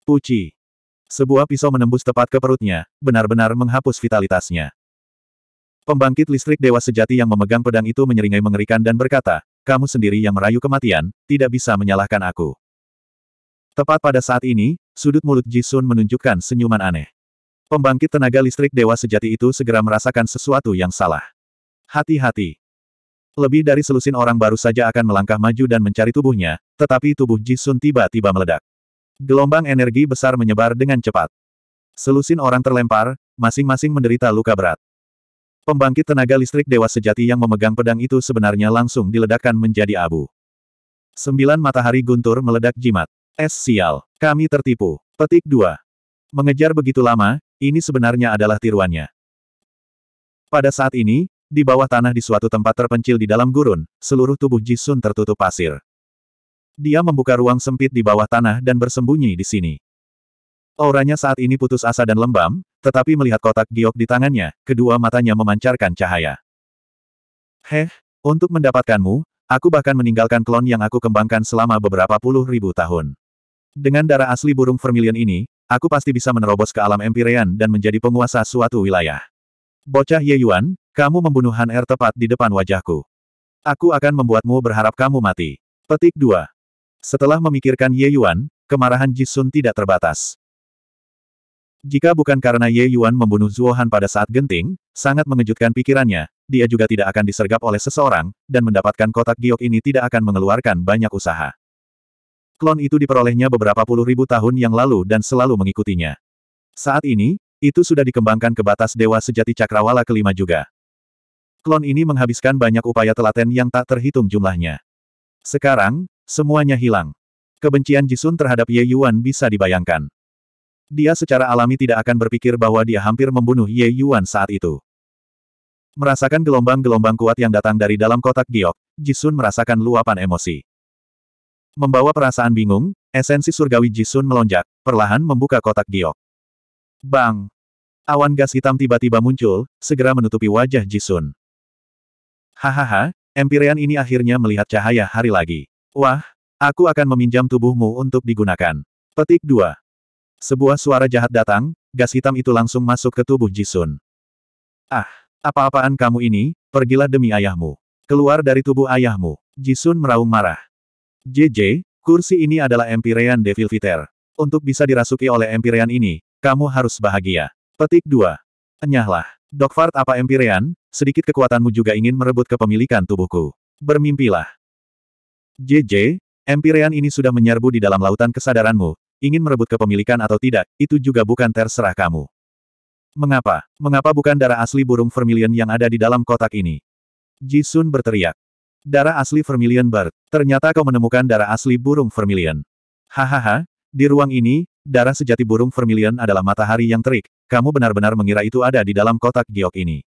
Puci. Sebuah pisau menembus tepat ke perutnya, benar-benar menghapus vitalitasnya. Pembangkit listrik dewa sejati yang memegang pedang itu menyeringai mengerikan dan berkata, kamu sendiri yang merayu kematian, tidak bisa menyalahkan aku. Tepat pada saat ini, sudut mulut Jisun menunjukkan senyuman aneh. Pembangkit tenaga listrik dewa sejati itu segera merasakan sesuatu yang salah. Hati-hati. Lebih dari selusin orang baru saja akan melangkah maju dan mencari tubuhnya, tetapi tubuh Jisun tiba-tiba meledak. Gelombang energi besar menyebar dengan cepat. Selusin orang terlempar, masing-masing menderita luka berat. Pembangkit tenaga listrik dewa sejati yang memegang pedang itu sebenarnya langsung diledakkan menjadi abu. Sembilan matahari guntur meledak jimat. Es sial. Kami tertipu. Petik 2. Mengejar begitu lama, ini sebenarnya adalah tiruannya. Pada saat ini, di bawah tanah di suatu tempat terpencil di dalam gurun, seluruh tubuh Jisun tertutup pasir. Dia membuka ruang sempit di bawah tanah dan bersembunyi di sini. Auranya saat ini putus asa dan lembam, tetapi melihat kotak giok di tangannya, kedua matanya memancarkan cahaya. Heh, untuk mendapatkanmu, aku bahkan meninggalkan klon yang aku kembangkan selama beberapa puluh ribu tahun. Dengan darah asli burung vermilion ini, aku pasti bisa menerobos ke alam Empyrean dan menjadi penguasa suatu wilayah. Bocah Ye Yuan, kamu membunuh Han Er tepat di depan wajahku. Aku akan membuatmu berharap kamu mati. Petik 2. Setelah memikirkan Ye Yuan, kemarahan Jisun tidak terbatas. Jika bukan karena Ye Yuan membunuh Zuo Han pada saat genting, sangat mengejutkan pikirannya, dia juga tidak akan disergap oleh seseorang, dan mendapatkan kotak giok ini tidak akan mengeluarkan banyak usaha. Klon itu diperolehnya beberapa puluh ribu tahun yang lalu dan selalu mengikutinya. Saat ini, itu sudah dikembangkan ke batas Dewa Sejati Cakrawala kelima juga. Klon ini menghabiskan banyak upaya telaten yang tak terhitung jumlahnya. Sekarang, semuanya hilang. Kebencian Jisun terhadap Ye Yuan bisa dibayangkan. Dia secara alami tidak akan berpikir bahwa dia hampir membunuh Ye Yuan saat itu. Merasakan gelombang-gelombang kuat yang datang dari dalam kotak giok, Jisun merasakan luapan emosi. Membawa perasaan bingung, esensi surgawi Jisun melonjak, perlahan membuka kotak giok. Bang! Awan gas hitam tiba-tiba muncul, segera menutupi wajah Jisun. Hahaha, Empyrean ini akhirnya melihat cahaya hari lagi. Wah, aku akan meminjam tubuhmu untuk digunakan. Petik 2. Sebuah suara jahat datang, gas hitam itu langsung masuk ke tubuh Jisun. Ah, apa-apaan kamu ini, pergilah demi ayahmu. Keluar dari tubuh ayahmu. Jisun meraung marah. JJ, kursi ini adalah Empyrean Devil Viter. Untuk bisa dirasuki oleh Empyrean ini, kamu harus bahagia. Petik 2. Enyahlah. Dokvart apa Empyrean, sedikit kekuatanmu juga ingin merebut kepemilikan tubuhku. Bermimpilah. JJ, Empyrean ini sudah menyerbu di dalam lautan kesadaranmu, ingin merebut kepemilikan atau tidak, itu juga bukan terserah kamu. Mengapa? Mengapa bukan darah asli burung vermilion yang ada di dalam kotak ini? Jisun berteriak. Darah asli Vermilion Bird. Ternyata kau menemukan darah asli burung Vermilion. Hahaha, di ruang ini, darah sejati burung Vermilion adalah matahari yang terik. Kamu benar-benar mengira itu ada di dalam kotak giok ini.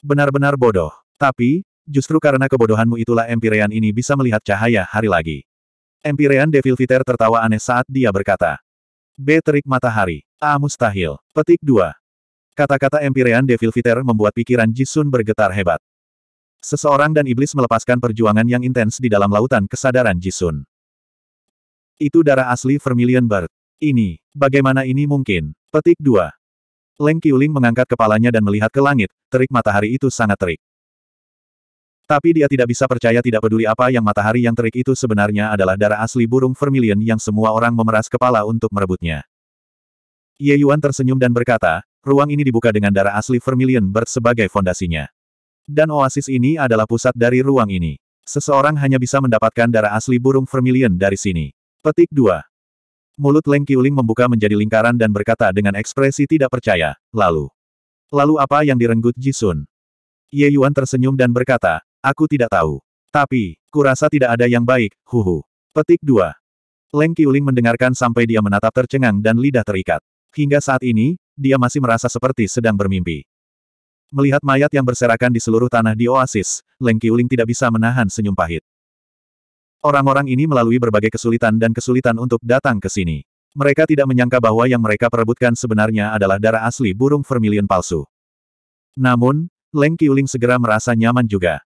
Benar-benar bodoh. Tapi, justru karena kebodohanmu itulah Empyrean ini bisa melihat cahaya hari lagi. Empyrean Devil Viter tertawa aneh saat dia berkata. B. Terik matahari. A. Mustahil. Petik 2. Kata-kata Empirean Devil Viter membuat pikiran Jisun bergetar hebat. Seseorang dan iblis melepaskan perjuangan yang intens di dalam lautan kesadaran Jisun. Itu darah asli Vermilion Bird. Ini, bagaimana ini mungkin? Petik 2. Leng Qiuling mengangkat kepalanya dan melihat ke langit, terik matahari itu sangat terik. Tapi dia tidak bisa percaya tidak peduli apa yang matahari yang terik itu sebenarnya adalah darah asli burung vermilion yang semua orang memeras kepala untuk merebutnya. Ye Yuan tersenyum dan berkata, ruang ini dibuka dengan darah asli vermilion bird sebagai fondasinya. Dan oasis ini adalah pusat dari ruang ini. Seseorang hanya bisa mendapatkan darah asli burung vermilion dari sini. Petik 2. Mulut Leng Qiuling membuka menjadi lingkaran dan berkata dengan ekspresi tidak percaya, lalu. Lalu apa yang direnggut Jisun? Ye Yuan tersenyum dan berkata, aku tidak tahu. Tapi, kurasa tidak ada yang baik, huhu. Petik 2. Leng Qiuling mendengarkan sampai dia menatap tercengang dan lidah terikat. Hingga saat ini, dia masih merasa seperti sedang bermimpi. Melihat mayat yang berserakan di seluruh tanah di oasis, Leng Qiuling tidak bisa menahan senyum pahit. Orang-orang ini melalui berbagai kesulitan dan kesulitan untuk datang ke sini. Mereka tidak menyangka bahwa yang mereka perebutkan sebenarnya adalah darah asli burung vermilion palsu. Namun, Leng Qiuling segera merasa nyaman juga.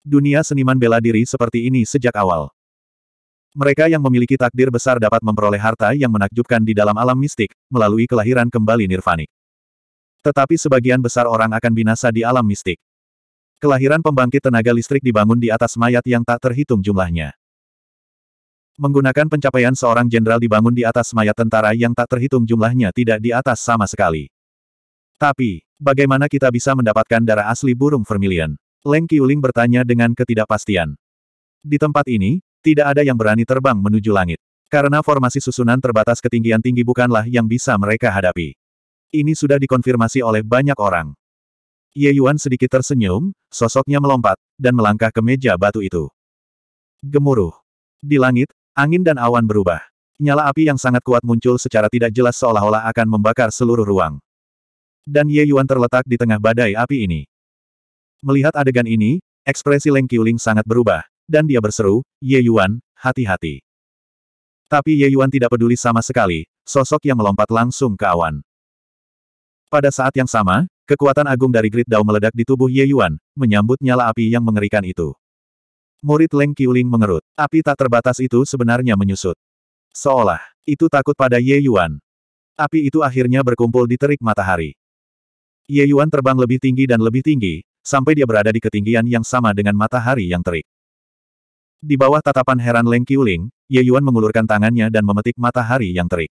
Dunia seniman bela diri seperti ini sejak awal. Mereka yang memiliki takdir besar dapat memperoleh harta yang menakjubkan di dalam alam mistik, melalui kelahiran kembali nirvanik. Tetapi sebagian besar orang akan binasa di alam mistik. Kelahiran pembangkit tenaga listrik dibangun di atas mayat yang tak terhitung jumlahnya. Menggunakan pencapaian seorang jenderal dibangun di atas mayat tentara yang tak terhitung jumlahnya tidak di atas sama sekali. Tapi, bagaimana kita bisa mendapatkan darah asli burung vermilion? Leng Qiuling bertanya dengan ketidakpastian. Di tempat ini, tidak ada yang berani terbang menuju langit. Karena formasi susunan terbatas ketinggian tinggi bukanlah yang bisa mereka hadapi. Ini sudah dikonfirmasi oleh banyak orang. Ye Yuan sedikit tersenyum, sosoknya melompat, dan melangkah ke meja batu itu. Gemuruh. Di langit, angin dan awan berubah. Nyala api yang sangat kuat muncul secara tidak jelas seolah-olah akan membakar seluruh ruang. Dan Ye Yuan terletak di tengah badai api ini. Melihat adegan ini, ekspresi Leng Qiuling sangat berubah, dan dia berseru, Ye Yuan, hati-hati. Tapi Ye Yuan tidak peduli sama sekali, sosok yang melompat langsung ke awan. Pada saat yang sama, kekuatan agung dari Great Dao meledak di tubuh Ye Yuan, menyambut nyala api yang mengerikan itu. Murid Leng Qiuling mengerut. Api tak terbatas itu sebenarnya menyusut. Seolah, itu takut pada Ye Yuan. Api itu akhirnya berkumpul di terik matahari. Ye Yuan terbang lebih tinggi dan lebih tinggi, sampai dia berada di ketinggian yang sama dengan matahari yang terik. Di bawah tatapan heran Leng Qiuling, Ye Yuan mengulurkan tangannya dan memetik matahari yang terik.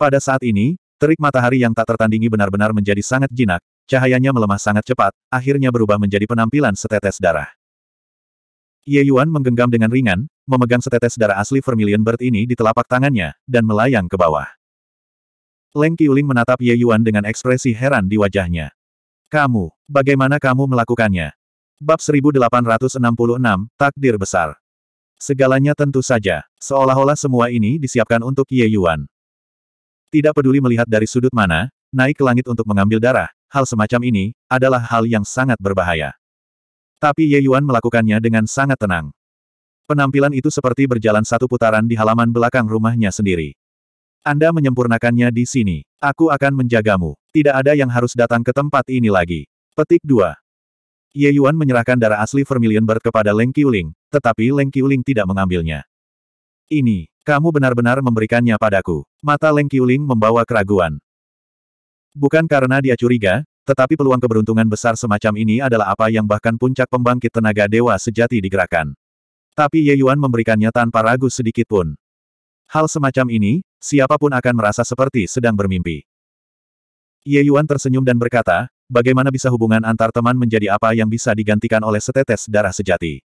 Pada saat ini, Terik matahari yang tak tertandingi benar-benar menjadi sangat jinak, cahayanya melemah sangat cepat, akhirnya berubah menjadi penampilan setetes darah. Ye Yuan menggenggam dengan ringan, memegang setetes darah asli Vermilion Bird ini di telapak tangannya, dan melayang ke bawah. Leng Qiuling menatap Ye Yuan dengan ekspresi heran di wajahnya. Kamu, bagaimana kamu melakukannya? Bab 1866, Takdir Besar. Segalanya tentu saja, seolah-olah semua ini disiapkan untuk Ye Yuan. Tidak peduli melihat dari sudut mana, naik ke langit untuk mengambil darah, hal semacam ini, adalah hal yang sangat berbahaya. Tapi Ye Yuan melakukannya dengan sangat tenang. Penampilan itu seperti berjalan satu putaran di halaman belakang rumahnya sendiri. Anda menyempurnakannya di sini. Aku akan menjagamu. Tidak ada yang harus datang ke tempat ini lagi. Petik 2. Ye Yuan menyerahkan darah asli Vermilion Bird kepada Leng Qiuling, tetapi Leng Qiuling tidak mengambilnya. Ini, kamu benar-benar memberikannya padaku. Mata Leng Qiuling membawa keraguan. Bukan karena dia curiga, tetapi peluang keberuntungan besar semacam ini adalah apa yang bahkan puncak pembangkit tenaga dewa sejati digerakkan. Tapi Ye Yuan memberikannya tanpa ragu sedikit pun. Hal semacam ini, siapapun akan merasa seperti sedang bermimpi. Ye Yuan tersenyum dan berkata, bagaimana bisa hubungan antar teman menjadi apa yang bisa digantikan oleh setetes darah sejati.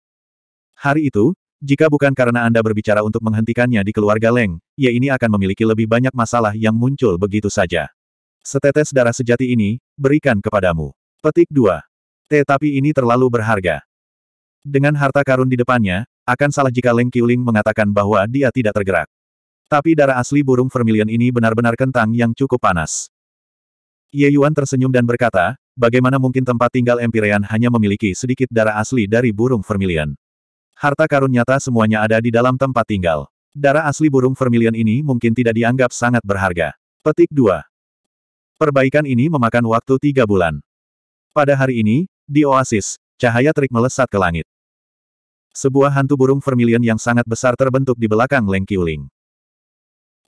Hari itu, jika bukan karena Anda berbicara untuk menghentikannya di keluarga Leng, ia ini akan memiliki lebih banyak masalah yang muncul begitu saja. Setetes darah sejati ini, berikan kepadamu. Petik 2. Tetapi ini terlalu berharga. Dengan harta karun di depannya, akan salah jika Leng Qiuling mengatakan bahwa dia tidak tergerak. Tapi darah asli burung vermilion ini benar-benar kentang yang cukup panas. Ye Yuan tersenyum dan berkata, bagaimana mungkin tempat tinggal Empyrean hanya memiliki sedikit darah asli dari burung vermilion. Harta karun nyata semuanya ada di dalam tempat tinggal. Darah asli burung vermilion ini mungkin tidak dianggap sangat berharga. Petik 2. Perbaikan ini memakan waktu tiga bulan. Pada hari ini, di oasis, cahaya terik melesat ke langit. Sebuah hantu burung vermilion yang sangat besar terbentuk di belakang Leng Qiuling.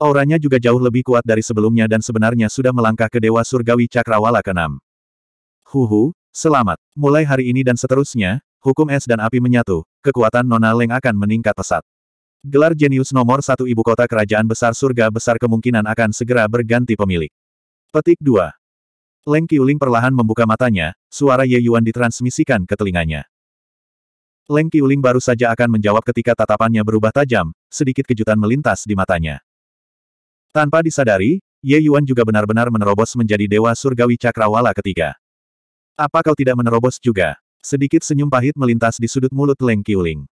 Auranya juga jauh lebih kuat dari sebelumnya dan sebenarnya sudah melangkah ke Dewa Surgawi Cakrawala ke-6. Huhu, selamat. Mulai hari ini dan seterusnya, hukum es dan api menyatu, kekuatan Nona Leng akan meningkat pesat. Gelar jenius nomor satu ibu kota kerajaan besar surga besar kemungkinan akan segera berganti pemilik. Petik 2. Leng Qiuling perlahan membuka matanya, suara Ye Yuan ditransmisikan ke telinganya. Leng Qiuling baru saja akan menjawab ketika tatapannya berubah tajam, sedikit kejutan melintas di matanya. Tanpa disadari, Ye Yuan juga benar-benar menerobos menjadi Dewa Surgawi Cakrawala ketiga. Apa kau tidak menerobos juga? Sedikit senyum pahit melintas di sudut mulut Leng Qiuling.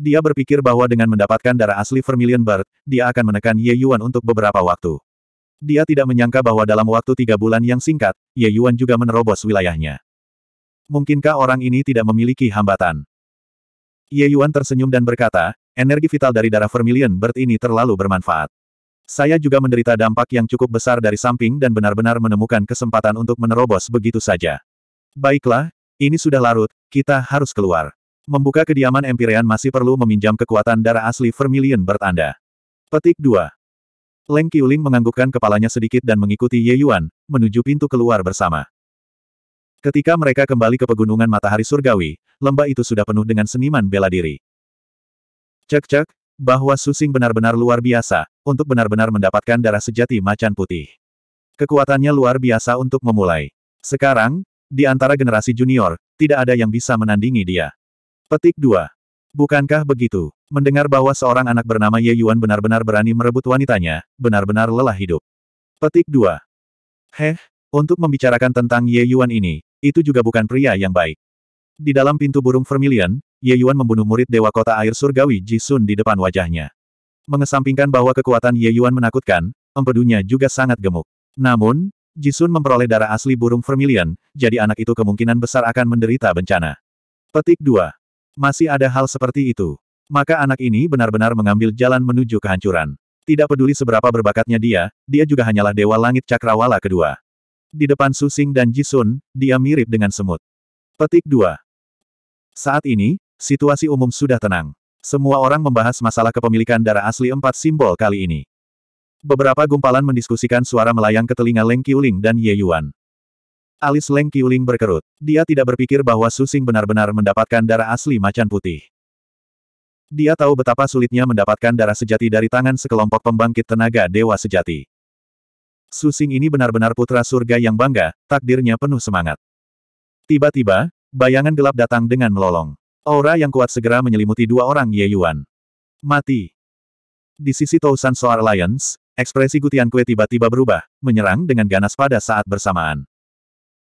Dia berpikir bahwa dengan mendapatkan darah asli Vermilion Bird, dia akan menekan Ye Yuan untuk beberapa waktu. Dia tidak menyangka bahwa dalam waktu tiga bulan yang singkat, Ye Yuan juga menerobos wilayahnya. Mungkinkah orang ini tidak memiliki hambatan? Ye Yuan tersenyum dan berkata, energi vital dari darah Vermilion Bird ini terlalu bermanfaat. Saya juga menderita dampak yang cukup besar dari samping dan benar-benar menemukan kesempatan untuk menerobos begitu saja. Baiklah, ini sudah larut, kita harus keluar. Membuka kediaman Empyrean masih perlu meminjam kekuatan darah asli Vermilion bertanda. Petik 2. Leng Qiuling menganggukkan kepalanya sedikit dan mengikuti Ye Yuan, menuju pintu keluar bersama. Ketika mereka kembali ke pegunungan matahari surgawi, lembah itu sudah penuh dengan seniman bela diri. Cek-cek, bahwa Susing benar-benar luar biasa, untuk benar-benar mendapatkan darah sejati macan putih. Kekuatannya luar biasa untuk memulai. Sekarang, di antara generasi junior, tidak ada yang bisa menandingi dia. Petik 2. Bukankah begitu? Mendengar bahwa seorang anak bernama Ye Yuan benar-benar berani merebut wanitanya, benar-benar lelah hidup. Petik 2. Heh, untuk membicarakan tentang Ye Yuan ini, itu juga bukan pria yang baik. Di dalam pintu burung vermilion, Ye Yuan membunuh murid Dewa Kota Air Surgawi Ji Sun di depan wajahnya. Mengesampingkan bahwa kekuatan Ye Yuan menakutkan, empedunya juga sangat gemuk. Namun, Jisun memperoleh darah asli burung vermilion, jadi anak itu kemungkinan besar akan menderita bencana. Petik 2. Masih ada hal seperti itu. Maka anak ini benar-benar mengambil jalan menuju kehancuran. Tidak peduli seberapa berbakatnya dia, dia juga hanyalah dewa langit cakrawala kedua. Di depan Susing dan Jisun, dia mirip dengan semut. Petik 2. Saat ini, situasi umum sudah tenang. Semua orang membahas masalah kepemilikan darah asli empat simbol kali ini. Beberapa gumpalan mendiskusikan suara melayang ke telinga Leng Qiuling dan Ye Yuan. Alis Leng Qiuling berkerut. Dia tidak berpikir bahwa Susing benar-benar mendapatkan darah asli macan putih. Dia tahu betapa sulitnya mendapatkan darah sejati dari tangan sekelompok pembangkit tenaga dewa sejati. Susing ini benar-benar putra surga yang bangga, takdirnya penuh semangat. Tiba-tiba, bayangan gelap datang dengan melolong. Aura yang kuat segera menyelimuti dua orang Ye Yuan. Mati. Di sisi Tausan Soar Alliance, Ekspresi Gutian Kue tiba-tiba berubah, menyerang dengan ganas pada saat bersamaan.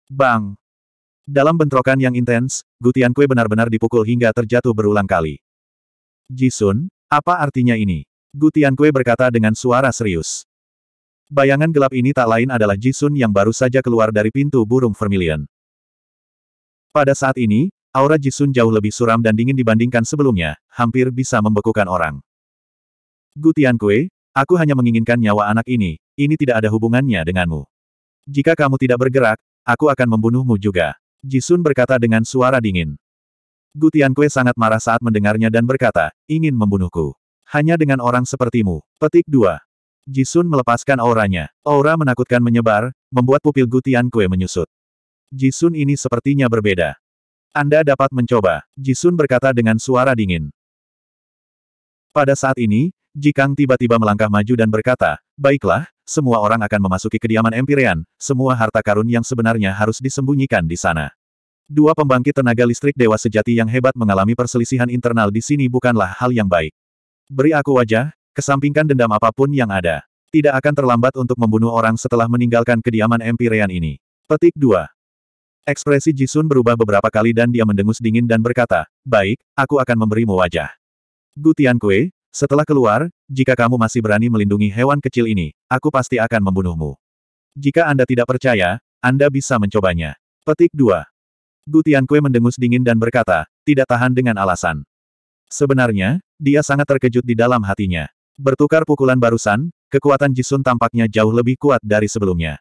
Bang! Dalam bentrokan yang intens, Gutian Kue benar-benar dipukul hingga terjatuh berulang kali. Jisun, apa artinya ini? Gutian Kue berkata dengan suara serius. Bayangan gelap ini tak lain adalah Jisun yang baru saja keluar dari pintu burung Vermilion. Pada saat ini, aura Jisun jauh lebih suram dan dingin dibandingkan sebelumnya, hampir bisa membekukan orang. Gutian Kue, Aku hanya menginginkan nyawa anak ini, ini tidak ada hubungannya denganmu. Jika kamu tidak bergerak, aku akan membunuhmu juga. Jisun berkata dengan suara dingin. Gutian Kue sangat marah saat mendengarnya dan berkata, ingin membunuhku. Hanya dengan orang sepertimu. Petik 2. Jisun melepaskan auranya. Aura menakutkan menyebar, membuat pupil Gutian Kue menyusut. Jisun ini sepertinya berbeda. Anda dapat mencoba, Jisun berkata dengan suara dingin. Pada saat ini, Jikang tiba-tiba melangkah maju dan berkata, Baiklah, semua orang akan memasuki kediaman Empirean, semua harta karun yang sebenarnya harus disembunyikan di sana. Dua pembangkit tenaga listrik dewa sejati yang hebat mengalami perselisihan internal di sini bukanlah hal yang baik. Beri aku wajah, kesampingkan dendam apapun yang ada. Tidak akan terlambat untuk membunuh orang setelah meninggalkan kediaman Empirean ini. Petik 2. Ekspresi Jisun berubah beberapa kali dan dia mendengus dingin dan berkata, Baik, aku akan memberimu wajah. Gutian Kue, setelah keluar, jika kamu masih berani melindungi hewan kecil ini, aku pasti akan membunuhmu. Jika Anda tidak percaya, Anda bisa mencobanya. Petik 2. kue mendengus dingin dan berkata, tidak tahan dengan alasan. Sebenarnya, dia sangat terkejut di dalam hatinya. Bertukar pukulan barusan, kekuatan Jisun tampaknya jauh lebih kuat dari sebelumnya.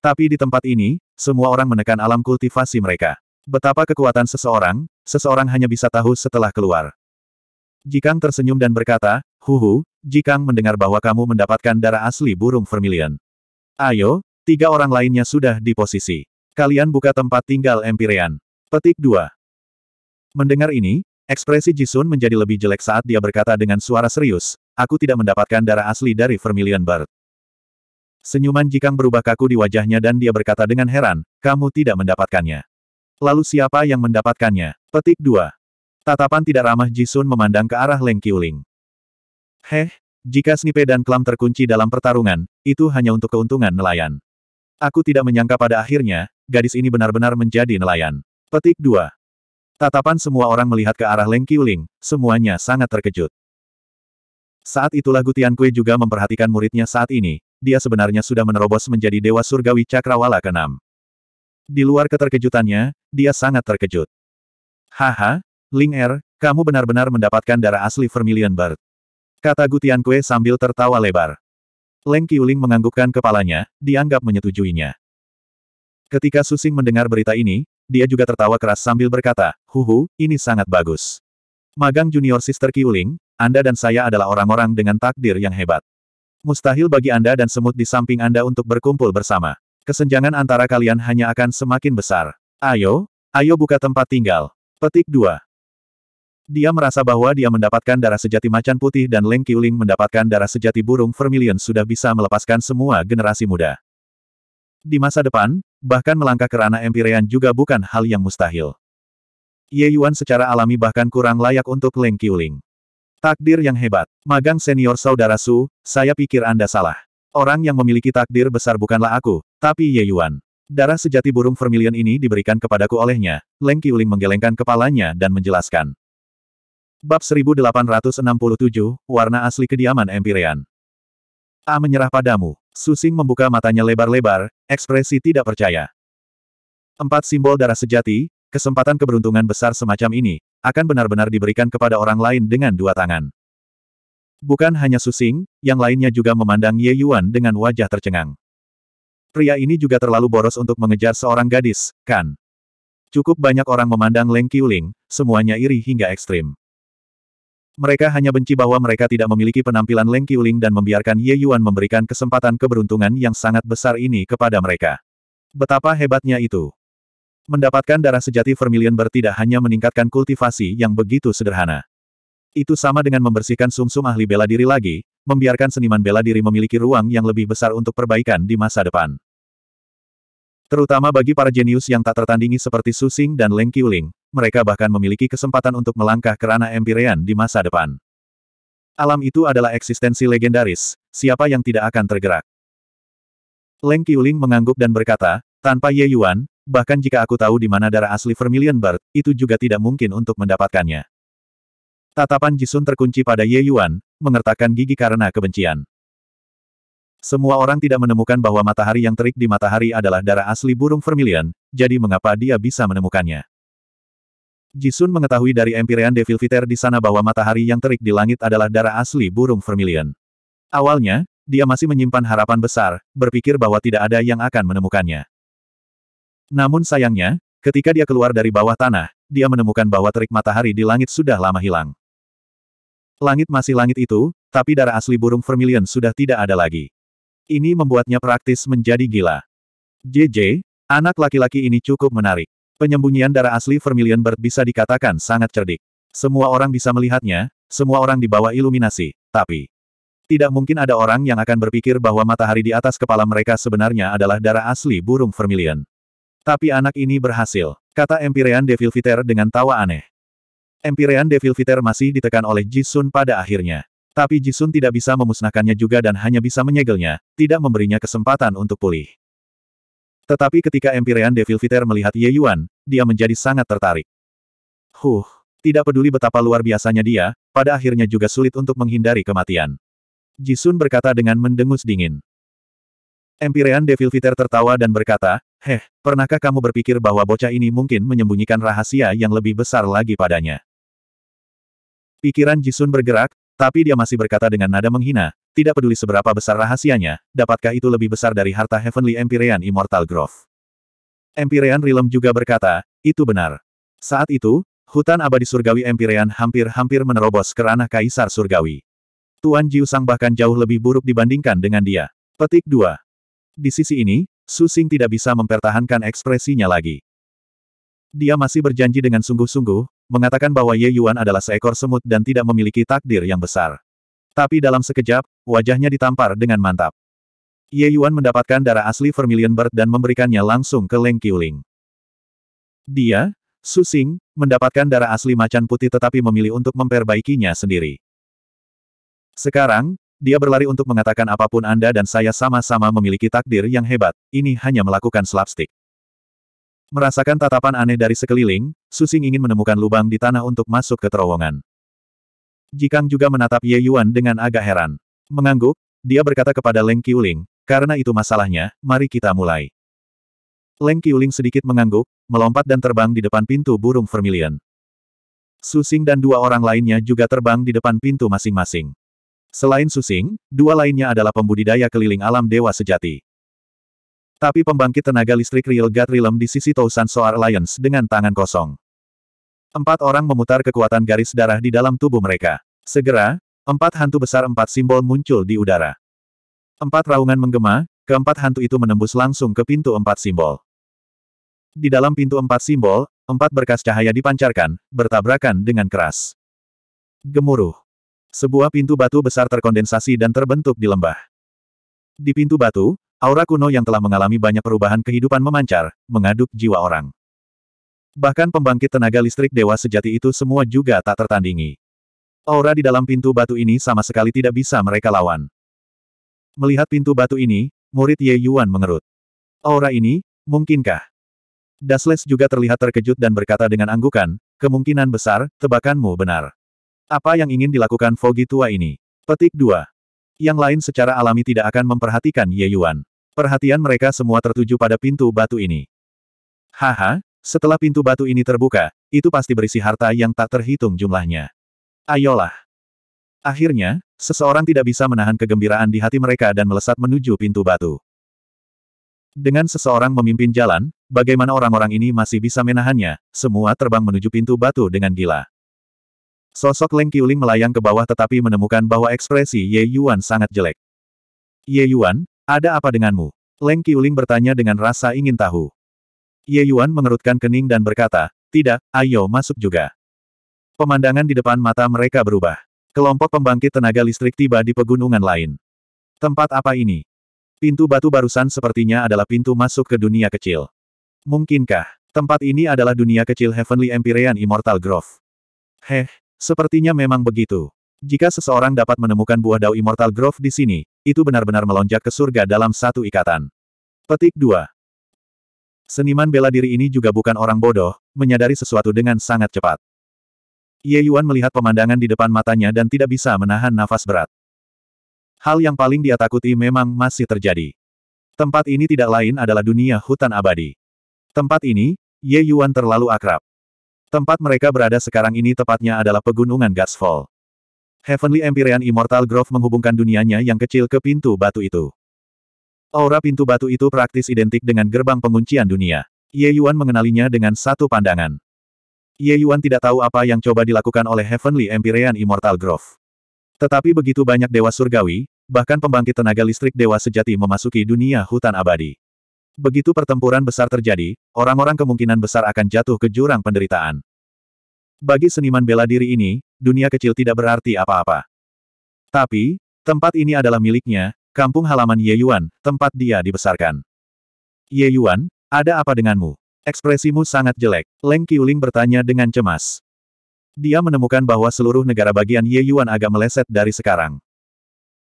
Tapi di tempat ini, semua orang menekan alam kultivasi mereka. Betapa kekuatan seseorang, seseorang hanya bisa tahu setelah keluar. Jikang tersenyum dan berkata, Huhu, Jikang mendengar bahwa kamu mendapatkan darah asli burung vermilion. Ayo, tiga orang lainnya sudah di posisi. Kalian buka tempat tinggal Empyrean. Petik 2. Mendengar ini, ekspresi Jisun menjadi lebih jelek saat dia berkata dengan suara serius, aku tidak mendapatkan darah asli dari Vermilion Bird. Senyuman Jikang berubah kaku di wajahnya dan dia berkata dengan heran, kamu tidak mendapatkannya. Lalu siapa yang mendapatkannya? Petik 2. Tatapan tidak ramah Jisun memandang ke arah Leng Qiuling. Heh, jika Snipe dan Klam terkunci dalam pertarungan, itu hanya untuk keuntungan nelayan. Aku tidak menyangka pada akhirnya, gadis ini benar-benar menjadi nelayan. Petik 2. Tatapan semua orang melihat ke arah Leng Qiuling, semuanya sangat terkejut. Saat itulah Gutian Kue juga memperhatikan muridnya saat ini, dia sebenarnya sudah menerobos menjadi Dewa Surgawi Cakrawala ke-6. Di luar keterkejutannya, dia sangat terkejut. Haha, Ling Er, kamu benar-benar mendapatkan darah asli Vermilion Bird. Kata Gutian Kue sambil tertawa lebar. Leng Qiuling menganggukkan kepalanya, dianggap menyetujuinya. Ketika Susing mendengar berita ini, dia juga tertawa keras sambil berkata, Huhu, ini sangat bagus. Magang junior sister Qiuling, Anda dan saya adalah orang-orang dengan takdir yang hebat. Mustahil bagi Anda dan semut di samping Anda untuk berkumpul bersama. Kesenjangan antara kalian hanya akan semakin besar. Ayo, ayo buka tempat tinggal. Petik 2. Dia merasa bahwa dia mendapatkan darah sejati macan putih dan Leng Qiuling mendapatkan darah sejati burung vermilion sudah bisa melepaskan semua generasi muda. Di masa depan, bahkan melangkah ke ranah Empyrean juga bukan hal yang mustahil. Ye Yuan secara alami bahkan kurang layak untuk Leng Qiuling. Takdir yang hebat. Magang senior saudara Su, saya pikir Anda salah. Orang yang memiliki takdir besar bukanlah aku, tapi Ye Yuan. Darah sejati burung vermilion ini diberikan kepadaku olehnya. Leng Qiuling menggelengkan kepalanya dan menjelaskan. Bab 1867, Warna Asli Kediaman Empyrean. A menyerah padamu. Susing membuka matanya lebar-lebar, ekspresi tidak percaya. Empat simbol darah sejati, kesempatan keberuntungan besar semacam ini, akan benar-benar diberikan kepada orang lain dengan dua tangan. Bukan hanya Susing, yang lainnya juga memandang Ye Yuan dengan wajah tercengang. Pria ini juga terlalu boros untuk mengejar seorang gadis, kan? Cukup banyak orang memandang Leng Qiuling, semuanya iri hingga ekstrim. Mereka hanya benci bahwa mereka tidak memiliki penampilan Leng Qiuling dan membiarkan Ye Yuan memberikan kesempatan keberuntungan yang sangat besar ini kepada mereka. Betapa hebatnya itu. Mendapatkan darah sejati Vermilion bertidak hanya meningkatkan kultivasi yang begitu sederhana. Itu sama dengan membersihkan sumsum -sum ahli bela diri lagi, membiarkan seniman bela diri memiliki ruang yang lebih besar untuk perbaikan di masa depan. Terutama bagi para jenius yang tak tertandingi seperti Susing dan Leng Qiuling, mereka bahkan memiliki kesempatan untuk melangkah ke ranah Empyrean di masa depan. Alam itu adalah eksistensi legendaris, siapa yang tidak akan tergerak? Leng Qiuling mengangguk dan berkata, tanpa Ye Yuan, bahkan jika aku tahu di mana darah asli Vermilion Bird, itu juga tidak mungkin untuk mendapatkannya. Tatapan Jisun terkunci pada Ye Yuan, mengertakkan gigi karena kebencian. Semua orang tidak menemukan bahwa matahari yang terik di matahari adalah darah asli burung Vermilion, jadi mengapa dia bisa menemukannya? Jisun mengetahui dari Empyrean Devil Viter di sana bahwa matahari yang terik di langit adalah darah asli burung vermilion. Awalnya, dia masih menyimpan harapan besar, berpikir bahwa tidak ada yang akan menemukannya. Namun sayangnya, ketika dia keluar dari bawah tanah, dia menemukan bahwa terik matahari di langit sudah lama hilang. Langit masih langit itu, tapi darah asli burung vermilion sudah tidak ada lagi. Ini membuatnya praktis menjadi gila. JJ, anak laki-laki ini cukup menarik. Penyembunyian darah asli Vermilion Bird bisa dikatakan sangat cerdik. Semua orang bisa melihatnya, semua orang di bawah iluminasi, tapi... Tidak mungkin ada orang yang akan berpikir bahwa matahari di atas kepala mereka sebenarnya adalah darah asli burung Vermilion. Tapi anak ini berhasil, kata Empyrean Devilviter dengan tawa aneh. Empyrean Devilviter masih ditekan oleh Jisun pada akhirnya. Tapi Jisun tidak bisa memusnahkannya juga dan hanya bisa menyegelnya, tidak memberinya kesempatan untuk pulih. Tetapi ketika Empyrean Devilviter melihat Ye Yuan, dia menjadi sangat tertarik. Huh, tidak peduli betapa luar biasanya dia, pada akhirnya juga sulit untuk menghindari kematian. Jisun berkata dengan mendengus dingin. Empirean Devil Viter tertawa dan berkata, Heh, pernahkah kamu berpikir bahwa bocah ini mungkin menyembunyikan rahasia yang lebih besar lagi padanya? Pikiran Jisun bergerak, tapi dia masih berkata dengan nada menghina, tidak peduli seberapa besar rahasianya, dapatkah itu lebih besar dari harta Heavenly Empyrean Immortal Grove? Empirean Rilem juga berkata, itu benar. Saat itu, hutan abadi surgawi Empirean hampir-hampir menerobos ke ranah Kaisar Surgawi. Tuan Jiusang bahkan jauh lebih buruk dibandingkan dengan dia. Petik 2. Di sisi ini, Susing tidak bisa mempertahankan ekspresinya lagi. Dia masih berjanji dengan sungguh-sungguh, mengatakan bahwa Ye Yuan adalah seekor semut dan tidak memiliki takdir yang besar. Tapi dalam sekejap, wajahnya ditampar dengan mantap. Ye Yuan mendapatkan darah asli Vermilion Bird dan memberikannya langsung ke Leng Qiuling. Dia, Su Xing, mendapatkan darah asli macan putih tetapi memilih untuk memperbaikinya sendiri. Sekarang, dia berlari untuk mengatakan apapun Anda dan saya sama-sama memiliki takdir yang hebat, ini hanya melakukan slapstick. Merasakan tatapan aneh dari sekeliling, Susing ingin menemukan lubang di tanah untuk masuk ke terowongan. Jikang juga menatap Ye Yuan dengan agak heran. Mengangguk, dia berkata kepada Leng Qiuling, karena itu masalahnya, mari kita mulai. Leng Qiuling sedikit mengangguk, melompat dan terbang di depan pintu burung vermilion. Susing dan dua orang lainnya juga terbang di depan pintu masing-masing. Selain Susing, dua lainnya adalah pembudidaya keliling alam dewa sejati. Tapi pembangkit tenaga listrik Real God Realm di sisi Tousan Soar Alliance dengan tangan kosong. Empat orang memutar kekuatan garis darah di dalam tubuh mereka. Segera, empat hantu besar empat simbol muncul di udara. Empat raungan menggema, keempat hantu itu menembus langsung ke pintu empat simbol. Di dalam pintu empat simbol, empat berkas cahaya dipancarkan, bertabrakan dengan keras. Gemuruh. Sebuah pintu batu besar terkondensasi dan terbentuk di lembah. Di pintu batu, aura kuno yang telah mengalami banyak perubahan kehidupan memancar, mengaduk jiwa orang. Bahkan pembangkit tenaga listrik dewa sejati itu semua juga tak tertandingi. Aura di dalam pintu batu ini sama sekali tidak bisa mereka lawan. Melihat pintu batu ini, murid Ye Yuan mengerut. Aura ini, mungkinkah? Dasles juga terlihat terkejut dan berkata dengan anggukan, kemungkinan besar, tebakanmu benar. Apa yang ingin dilakukan Fogi tua ini? Petik 2. Yang lain secara alami tidak akan memperhatikan Ye Yuan. Perhatian mereka semua tertuju pada pintu batu ini. Haha, setelah pintu batu ini terbuka, itu pasti berisi harta yang tak terhitung jumlahnya. Ayolah. Akhirnya, Seseorang tidak bisa menahan kegembiraan di hati mereka dan melesat menuju pintu batu. Dengan seseorang memimpin jalan, bagaimana orang-orang ini masih bisa menahannya, semua terbang menuju pintu batu dengan gila. Sosok Leng Qiuling melayang ke bawah tetapi menemukan bahwa ekspresi Ye Yuan sangat jelek. Ye Yuan, ada apa denganmu? Leng Qiuling bertanya dengan rasa ingin tahu. Ye Yuan mengerutkan kening dan berkata, tidak, ayo masuk juga. Pemandangan di depan mata mereka berubah. Kelompok pembangkit tenaga listrik tiba di pegunungan lain. Tempat apa ini? Pintu batu barusan sepertinya adalah pintu masuk ke dunia kecil. Mungkinkah, tempat ini adalah dunia kecil Heavenly Empyrean Immortal Grove? Heh, sepertinya memang begitu. Jika seseorang dapat menemukan buah dao Immortal Grove di sini, itu benar-benar melonjak ke surga dalam satu ikatan. Petik 2. Seniman bela diri ini juga bukan orang bodoh, menyadari sesuatu dengan sangat cepat. Ye Yuan melihat pemandangan di depan matanya dan tidak bisa menahan nafas berat. Hal yang paling dia takuti memang masih terjadi. Tempat ini tidak lain adalah dunia hutan abadi. Tempat ini, Ye Yuan terlalu akrab. Tempat mereka berada sekarang ini tepatnya adalah pegunungan Gasfall. Heavenly Empyrean Immortal Grove menghubungkan dunianya yang kecil ke pintu batu itu. Aura pintu batu itu praktis identik dengan gerbang penguncian dunia. Ye Yuan mengenalinya dengan satu pandangan. Ye Yuan tidak tahu apa yang coba dilakukan oleh Heavenly Empyrean Immortal Grove. Tetapi begitu banyak dewa surgawi, bahkan pembangkit tenaga listrik dewa sejati memasuki dunia hutan abadi. Begitu pertempuran besar terjadi, orang-orang kemungkinan besar akan jatuh ke jurang penderitaan. Bagi seniman bela diri ini, dunia kecil tidak berarti apa-apa. Tapi, tempat ini adalah miliknya, kampung halaman Ye Yuan, tempat dia dibesarkan. Ye Yuan, ada apa denganmu? Ekspresimu sangat jelek. Leng Qiuling bertanya dengan cemas. Dia menemukan bahwa seluruh negara bagian Ye Yuan agak meleset dari sekarang.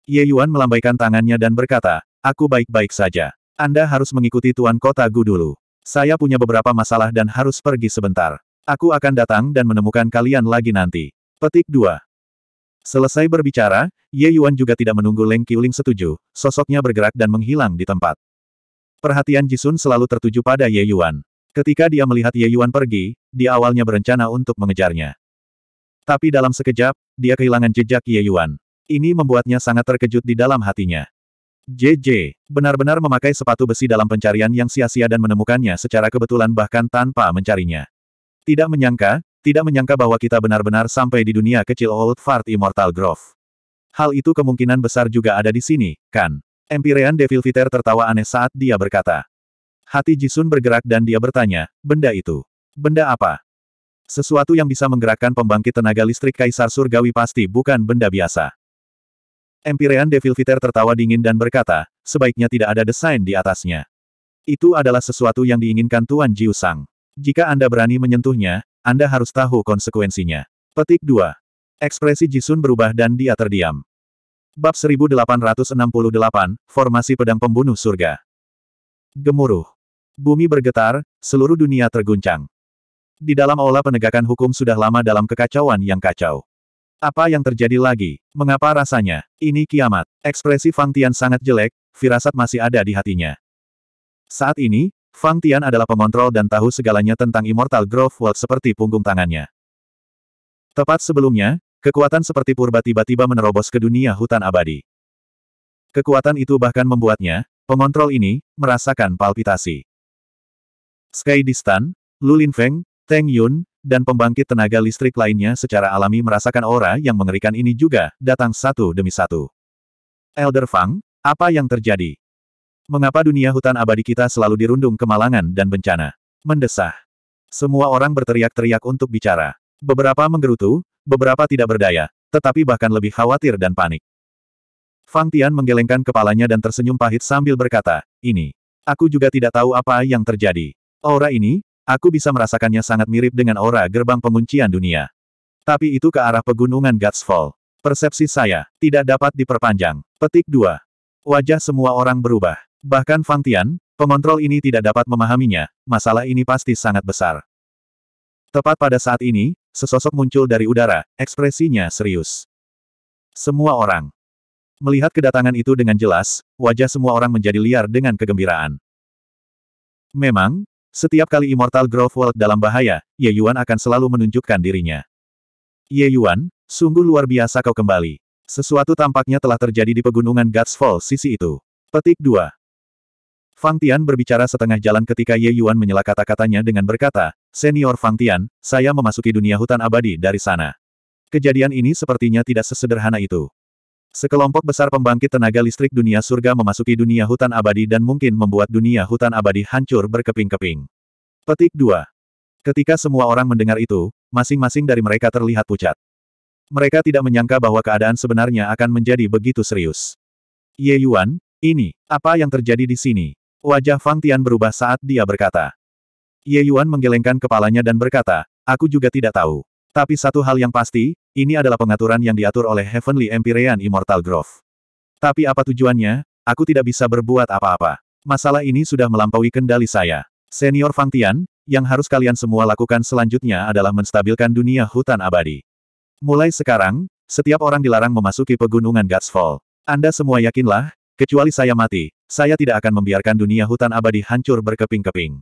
Ye Yuan melambaikan tangannya dan berkata, Aku baik-baik saja. Anda harus mengikuti Tuan Kota Gu dulu. Saya punya beberapa masalah dan harus pergi sebentar. Aku akan datang dan menemukan kalian lagi nanti. Petik 2. Selesai berbicara, Ye Yuan juga tidak menunggu Leng Qiuling setuju, sosoknya bergerak dan menghilang di tempat. Perhatian Jisun selalu tertuju pada Ye Yuan. Ketika dia melihat Ye Yuan pergi, dia awalnya berencana untuk mengejarnya. Tapi dalam sekejap, dia kehilangan jejak Ye Yuan. Ini membuatnya sangat terkejut di dalam hatinya. JJ, benar-benar memakai sepatu besi dalam pencarian yang sia-sia dan menemukannya secara kebetulan bahkan tanpa mencarinya. Tidak menyangka, tidak menyangka bahwa kita benar-benar sampai di dunia kecil Old Fart Immortal Grove. Hal itu kemungkinan besar juga ada di sini, kan? Empirean Devil Viter tertawa aneh saat dia berkata. Hati Jisun bergerak dan dia bertanya, benda itu? Benda apa? Sesuatu yang bisa menggerakkan pembangkit tenaga listrik Kaisar Surgawi pasti bukan benda biasa. Empirean Devil Viter tertawa dingin dan berkata, sebaiknya tidak ada desain di atasnya. Itu adalah sesuatu yang diinginkan Tuan Jiusang. Jika Anda berani menyentuhnya, Anda harus tahu konsekuensinya. Petik 2. Ekspresi Jisun berubah dan dia terdiam. Bab 1868, Formasi Pedang Pembunuh Surga. Gemuruh. Bumi bergetar, seluruh dunia terguncang. Di dalam aula penegakan hukum sudah lama dalam kekacauan yang kacau. Apa yang terjadi lagi? Mengapa rasanya? Ini kiamat. Ekspresi Fang Tian sangat jelek, firasat masih ada di hatinya. Saat ini, Fang Tian adalah pengontrol dan tahu segalanya tentang Immortal Grove World seperti punggung tangannya. Tepat sebelumnya, kekuatan seperti purba tiba-tiba menerobos ke dunia hutan abadi. Kekuatan itu bahkan membuatnya, pengontrol ini, merasakan palpitasi. Sky Distan, Lulin Feng, Teng Yun, dan pembangkit tenaga listrik lainnya secara alami merasakan aura yang mengerikan ini juga datang satu demi satu. Elder Fang, apa yang terjadi? Mengapa dunia hutan abadi kita selalu dirundung kemalangan dan bencana? Mendesah. Semua orang berteriak-teriak untuk bicara. Beberapa menggerutu, beberapa tidak berdaya, tetapi bahkan lebih khawatir dan panik. Fang Tian menggelengkan kepalanya dan tersenyum pahit sambil berkata, ini. Aku juga tidak tahu apa yang terjadi. Aura ini, aku bisa merasakannya sangat mirip dengan aura gerbang penguncian dunia. Tapi itu ke arah pegunungan Gatsfall. Persepsi saya, tidak dapat diperpanjang. Petik 2. Wajah semua orang berubah. Bahkan Fang Tian, pengontrol ini tidak dapat memahaminya, masalah ini pasti sangat besar. Tepat pada saat ini, sesosok muncul dari udara, ekspresinya serius. Semua orang. Melihat kedatangan itu dengan jelas, wajah semua orang menjadi liar dengan kegembiraan. Memang, setiap kali Immortal Grove World dalam bahaya, Ye Yuan akan selalu menunjukkan dirinya. Ye Yuan, sungguh luar biasa kau kembali. Sesuatu tampaknya telah terjadi di pegunungan Gods Fall sisi itu. Petik 2. Fang Tian berbicara setengah jalan ketika Ye Yuan menyela kata-katanya dengan berkata, Senior Fang Tian, saya memasuki dunia hutan abadi dari sana. Kejadian ini sepertinya tidak sesederhana itu. Sekelompok besar pembangkit tenaga listrik dunia surga memasuki dunia hutan abadi dan mungkin membuat dunia hutan abadi hancur berkeping-keping. Petik 2. Ketika semua orang mendengar itu, masing-masing dari mereka terlihat pucat. Mereka tidak menyangka bahwa keadaan sebenarnya akan menjadi begitu serius. Ye Yuan, ini, apa yang terjadi di sini? Wajah Fang Tian berubah saat dia berkata. Ye Yuan menggelengkan kepalanya dan berkata, aku juga tidak tahu. Tapi satu hal yang pasti, ini adalah pengaturan yang diatur oleh Heavenly Empyrean Immortal Grove. Tapi apa tujuannya? Aku tidak bisa berbuat apa-apa. Masalah ini sudah melampaui kendali saya. Senior Fang Tian, yang harus kalian semua lakukan selanjutnya adalah menstabilkan dunia hutan abadi. Mulai sekarang, setiap orang dilarang memasuki pegunungan Gatsfall. Anda semua yakinlah, kecuali saya mati, saya tidak akan membiarkan dunia hutan abadi hancur berkeping-keping.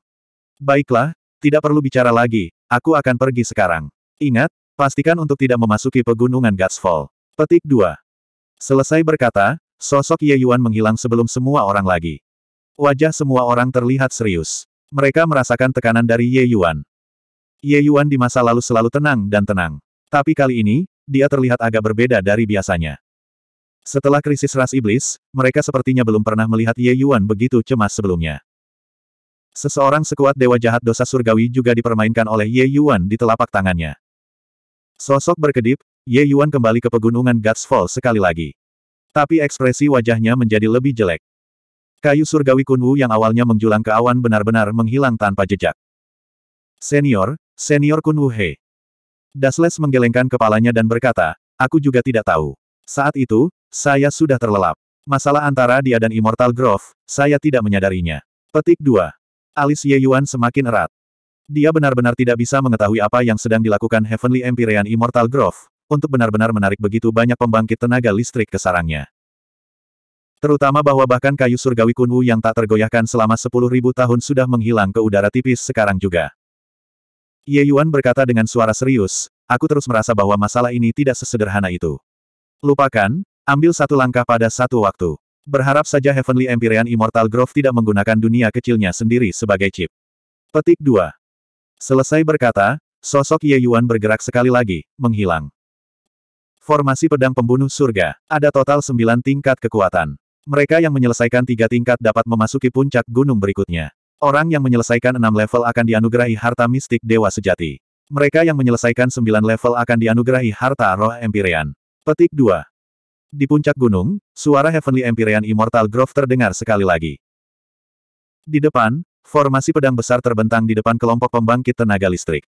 Baiklah, tidak perlu bicara lagi, aku akan pergi sekarang. Ingat, Pastikan untuk tidak memasuki pegunungan Gatsfall. Petik 2. Selesai berkata, sosok Ye Yuan menghilang sebelum semua orang lagi. Wajah semua orang terlihat serius. Mereka merasakan tekanan dari Ye Yuan. Ye Yuan di masa lalu selalu tenang dan tenang. Tapi kali ini, dia terlihat agak berbeda dari biasanya. Setelah krisis ras iblis, mereka sepertinya belum pernah melihat Ye Yuan begitu cemas sebelumnya. Seseorang sekuat dewa jahat dosa surgawi juga dipermainkan oleh Ye Yuan di telapak tangannya. Sosok berkedip, Ye Yuan kembali ke pegunungan Guts Fall sekali lagi. Tapi ekspresi wajahnya menjadi lebih jelek. Kayu surgawi kunwu yang awalnya menjulang ke awan benar-benar menghilang tanpa jejak. Senior, senior kunwu he. Dasles menggelengkan kepalanya dan berkata, aku juga tidak tahu. Saat itu, saya sudah terlelap. Masalah antara dia dan Immortal Grove, saya tidak menyadarinya. Petik 2. Alis Ye Yuan semakin erat. Dia benar-benar tidak bisa mengetahui apa yang sedang dilakukan Heavenly Empyrean Immortal Grove, untuk benar-benar menarik begitu banyak pembangkit tenaga listrik ke sarangnya. Terutama bahwa bahkan kayu surgawi kunwu yang tak tergoyahkan selama 10.000 tahun sudah menghilang ke udara tipis sekarang juga. Ye Yuan berkata dengan suara serius, aku terus merasa bahwa masalah ini tidak sesederhana itu. Lupakan, ambil satu langkah pada satu waktu. Berharap saja Heavenly Empyrean Immortal Grove tidak menggunakan dunia kecilnya sendiri sebagai chip. Petik 2. Selesai berkata, sosok Ye Yuan bergerak sekali lagi, menghilang. Formasi pedang pembunuh surga, ada total sembilan tingkat kekuatan. Mereka yang menyelesaikan tiga tingkat dapat memasuki puncak gunung berikutnya. Orang yang menyelesaikan enam level akan dianugerahi harta mistik dewa sejati. Mereka yang menyelesaikan sembilan level akan dianugerahi harta roh Empyrean. Petik 2. Di puncak gunung, suara Heavenly Empyrean Immortal Grove terdengar sekali lagi. Di depan, Formasi pedang besar terbentang di depan kelompok pembangkit tenaga listrik.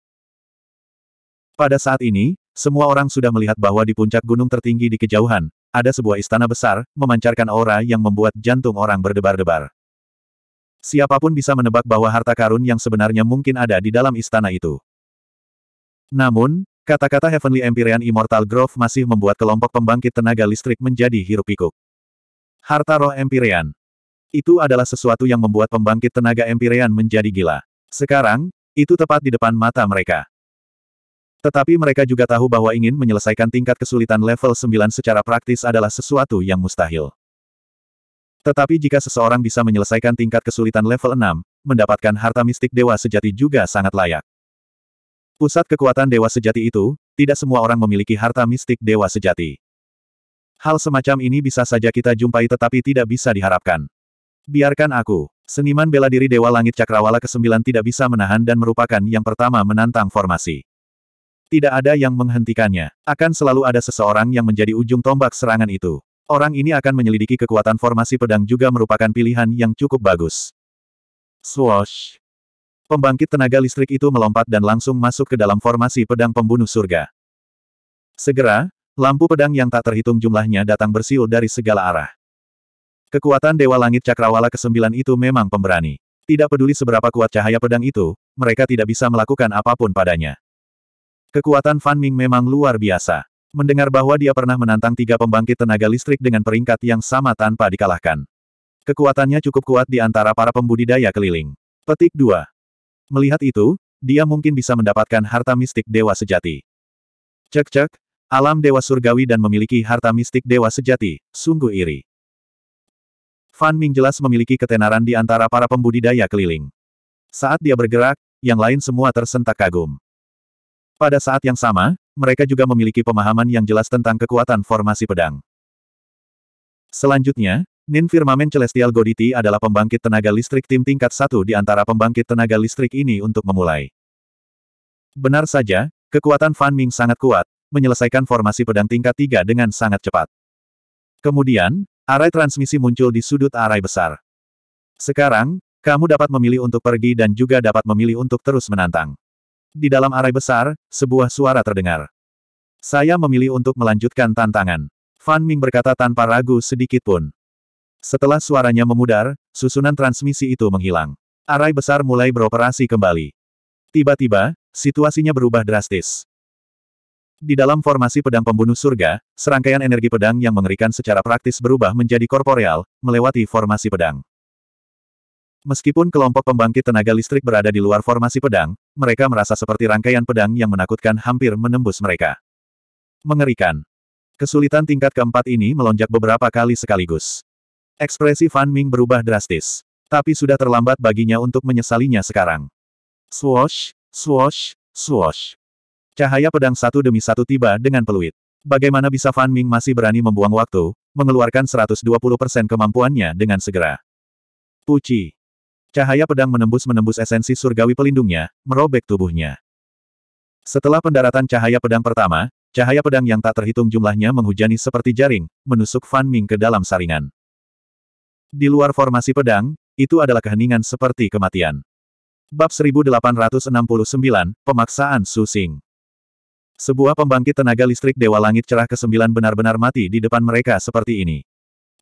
Pada saat ini, semua orang sudah melihat bahwa di puncak gunung tertinggi di kejauhan, ada sebuah istana besar, memancarkan aura yang membuat jantung orang berdebar-debar. Siapapun bisa menebak bahwa harta karun yang sebenarnya mungkin ada di dalam istana itu. Namun, kata-kata Heavenly Empyrean Immortal Grove masih membuat kelompok pembangkit tenaga listrik menjadi hiruk-pikuk. Harta roh Empyrean itu adalah sesuatu yang membuat pembangkit tenaga Empyrean menjadi gila. Sekarang, itu tepat di depan mata mereka. Tetapi mereka juga tahu bahwa ingin menyelesaikan tingkat kesulitan level 9 secara praktis adalah sesuatu yang mustahil. Tetapi jika seseorang bisa menyelesaikan tingkat kesulitan level 6, mendapatkan harta mistik dewa sejati juga sangat layak. Pusat kekuatan dewa sejati itu, tidak semua orang memiliki harta mistik dewa sejati. Hal semacam ini bisa saja kita jumpai tetapi tidak bisa diharapkan. Biarkan aku. Seniman bela diri Dewa Langit Cakrawala ke-9 tidak bisa menahan dan merupakan yang pertama menantang formasi. Tidak ada yang menghentikannya. Akan selalu ada seseorang yang menjadi ujung tombak serangan itu. Orang ini akan menyelidiki kekuatan formasi pedang juga merupakan pilihan yang cukup bagus. Swoosh. Pembangkit tenaga listrik itu melompat dan langsung masuk ke dalam formasi pedang pembunuh surga. Segera, lampu pedang yang tak terhitung jumlahnya datang bersiul dari segala arah. Kekuatan Dewa Langit Cakrawala ke-9 itu memang pemberani. Tidak peduli seberapa kuat cahaya pedang itu, mereka tidak bisa melakukan apapun padanya. Kekuatan Fan Ming memang luar biasa. Mendengar bahwa dia pernah menantang tiga pembangkit tenaga listrik dengan peringkat yang sama tanpa dikalahkan. Kekuatannya cukup kuat di antara para pembudidaya keliling. Petik 2. Melihat itu, dia mungkin bisa mendapatkan harta mistik dewa sejati. Cek-cek, alam dewa surgawi dan memiliki harta mistik dewa sejati, sungguh iri. Fan Ming jelas memiliki ketenaran di antara para pembudidaya keliling. Saat dia bergerak, yang lain semua tersentak kagum. Pada saat yang sama, mereka juga memiliki pemahaman yang jelas tentang kekuatan formasi pedang. Selanjutnya, Nin Firmamen Celestial Goditi adalah pembangkit tenaga listrik tim tingkat satu di antara pembangkit tenaga listrik ini untuk memulai. Benar saja, kekuatan Fan Ming sangat kuat, menyelesaikan formasi pedang tingkat tiga dengan sangat cepat. Kemudian, Arai transmisi muncul di sudut arai besar. Sekarang, kamu dapat memilih untuk pergi dan juga dapat memilih untuk terus menantang. Di dalam arai besar, sebuah suara terdengar. Saya memilih untuk melanjutkan tantangan. Fan Ming berkata tanpa ragu sedikitpun. Setelah suaranya memudar, susunan transmisi itu menghilang. Arai besar mulai beroperasi kembali. Tiba-tiba, situasinya berubah drastis. Di dalam formasi pedang pembunuh surga, serangkaian energi pedang yang mengerikan secara praktis berubah menjadi korporeal, melewati formasi pedang. Meskipun kelompok pembangkit tenaga listrik berada di luar formasi pedang, mereka merasa seperti rangkaian pedang yang menakutkan hampir menembus mereka. Mengerikan. Kesulitan tingkat keempat ini melonjak beberapa kali sekaligus. Ekspresi Fan Ming berubah drastis. Tapi sudah terlambat baginya untuk menyesalinya sekarang. Swoosh, swoosh, swoosh. Cahaya pedang satu demi satu tiba dengan peluit. Bagaimana bisa Fan Ming masih berani membuang waktu, mengeluarkan 120% kemampuannya dengan segera. Puci. Cahaya pedang menembus-menembus esensi surgawi pelindungnya, merobek tubuhnya. Setelah pendaratan cahaya pedang pertama, cahaya pedang yang tak terhitung jumlahnya menghujani seperti jaring, menusuk Fan Ming ke dalam saringan. Di luar formasi pedang, itu adalah keheningan seperti kematian. Bab 1869, Pemaksaan Susing sebuah pembangkit tenaga listrik Dewa Langit Cerah ke-9 benar-benar mati di depan mereka seperti ini.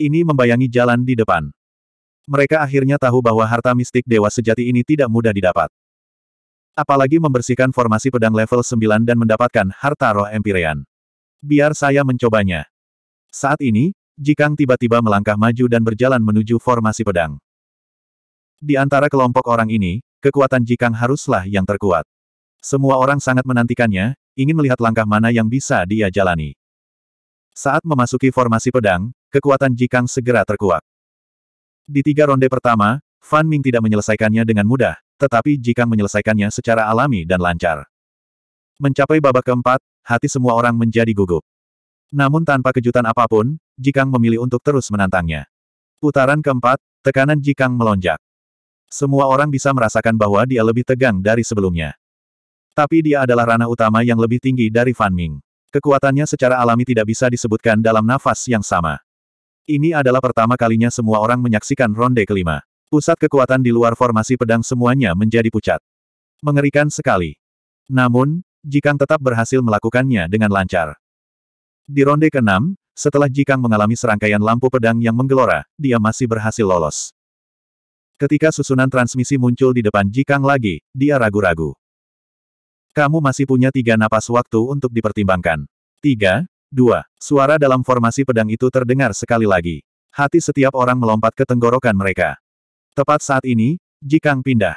Ini membayangi jalan di depan. Mereka akhirnya tahu bahwa harta mistik Dewa Sejati ini tidak mudah didapat. Apalagi membersihkan formasi pedang level 9 dan mendapatkan harta roh Empyrean. Biar saya mencobanya. Saat ini, Jikang tiba-tiba melangkah maju dan berjalan menuju formasi pedang. Di antara kelompok orang ini, kekuatan Jikang haruslah yang terkuat. Semua orang sangat menantikannya, ingin melihat langkah mana yang bisa dia jalani. Saat memasuki formasi pedang, kekuatan Jikang segera terkuak. Di tiga ronde pertama, Fan Ming tidak menyelesaikannya dengan mudah, tetapi Jikang menyelesaikannya secara alami dan lancar. Mencapai babak keempat, hati semua orang menjadi gugup. Namun tanpa kejutan apapun, Jikang memilih untuk terus menantangnya. Putaran keempat, tekanan Jikang melonjak. Semua orang bisa merasakan bahwa dia lebih tegang dari sebelumnya. Tapi dia adalah ranah utama yang lebih tinggi dari Fan Ming. Kekuatannya secara alami tidak bisa disebutkan dalam nafas yang sama. Ini adalah pertama kalinya semua orang menyaksikan ronde kelima. Pusat kekuatan di luar formasi pedang semuanya menjadi pucat. Mengerikan sekali. Namun, Jikang tetap berhasil melakukannya dengan lancar. Di ronde keenam, setelah Jikang mengalami serangkaian lampu pedang yang menggelora, dia masih berhasil lolos. Ketika susunan transmisi muncul di depan Jikang lagi, dia ragu-ragu. Kamu masih punya tiga napas waktu untuk dipertimbangkan. Tiga, dua, suara dalam formasi pedang itu terdengar sekali lagi. Hati setiap orang melompat ke tenggorokan mereka. Tepat saat ini, Jikang pindah.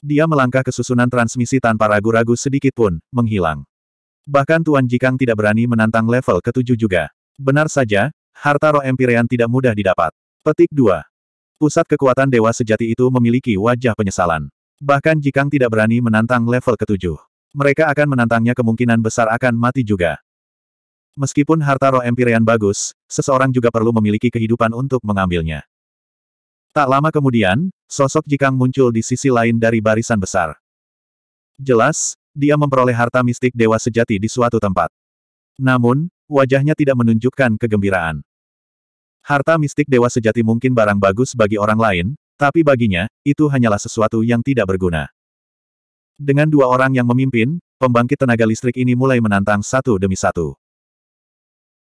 Dia melangkah ke susunan transmisi tanpa ragu-ragu sedikit pun, menghilang. Bahkan Tuan Jikang tidak berani menantang level ketujuh juga. Benar saja, harta roh Empyrean tidak mudah didapat. Petik 2. Pusat kekuatan dewa sejati itu memiliki wajah penyesalan. Bahkan Jikang tidak berani menantang level ketujuh. Mereka akan menantangnya kemungkinan besar akan mati juga. Meskipun harta roh Empyrean bagus, seseorang juga perlu memiliki kehidupan untuk mengambilnya. Tak lama kemudian, sosok Jikang muncul di sisi lain dari barisan besar. Jelas, dia memperoleh harta mistik dewa sejati di suatu tempat. Namun, wajahnya tidak menunjukkan kegembiraan. Harta mistik dewa sejati mungkin barang bagus bagi orang lain, tapi baginya, itu hanyalah sesuatu yang tidak berguna. Dengan dua orang yang memimpin, pembangkit tenaga listrik ini mulai menantang satu demi satu.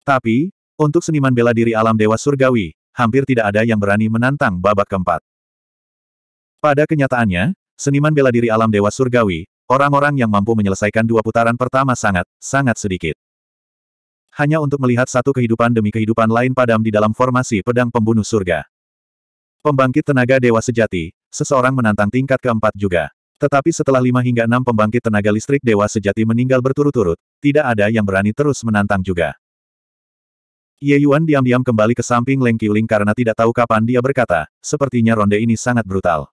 Tapi, untuk seniman bela diri alam dewa surgawi, hampir tidak ada yang berani menantang babak keempat. Pada kenyataannya, seniman bela diri alam dewa surgawi, orang-orang yang mampu menyelesaikan dua putaran pertama sangat, sangat sedikit hanya untuk melihat satu kehidupan demi kehidupan lain padam di dalam formasi pedang pembunuh surga. Pembangkit tenaga dewa sejati, seseorang menantang tingkat keempat juga. Tetapi setelah lima hingga enam pembangkit tenaga listrik dewa sejati meninggal berturut-turut, tidak ada yang berani terus menantang juga. Ye Yuan diam-diam kembali ke samping Leng Qiuling karena tidak tahu kapan dia berkata, sepertinya ronde ini sangat brutal.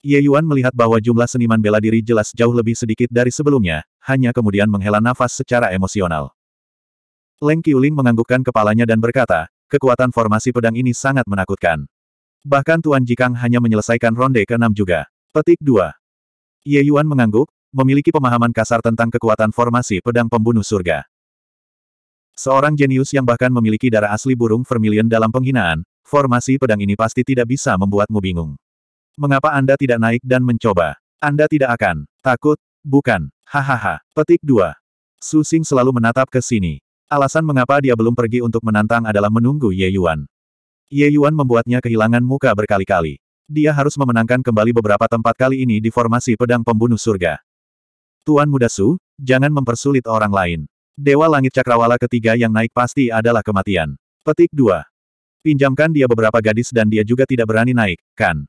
Ye Yuan melihat bahwa jumlah seniman bela diri jelas jauh lebih sedikit dari sebelumnya, hanya kemudian menghela nafas secara emosional. Leng Qiuling menganggukkan kepalanya dan berkata, kekuatan formasi pedang ini sangat menakutkan. Bahkan Tuan Jikang hanya menyelesaikan ronde ke-6 juga. Petik 2. Ye Yuan mengangguk, memiliki pemahaman kasar tentang kekuatan formasi pedang pembunuh surga. Seorang jenius yang bahkan memiliki darah asli burung vermilion dalam penghinaan, formasi pedang ini pasti tidak bisa membuatmu bingung. Mengapa Anda tidak naik dan mencoba? Anda tidak akan takut, bukan? Hahaha. Petik 2. Susing selalu menatap ke sini. Alasan mengapa dia belum pergi untuk menantang adalah menunggu Ye Yuan. Ye Yuan membuatnya kehilangan muka berkali-kali. Dia harus memenangkan kembali beberapa tempat kali ini di formasi pedang pembunuh surga. Tuan Muda Su, jangan mempersulit orang lain. Dewa Langit Cakrawala ketiga yang naik pasti adalah kematian. Petik 2. Pinjamkan dia beberapa gadis dan dia juga tidak berani naik, kan?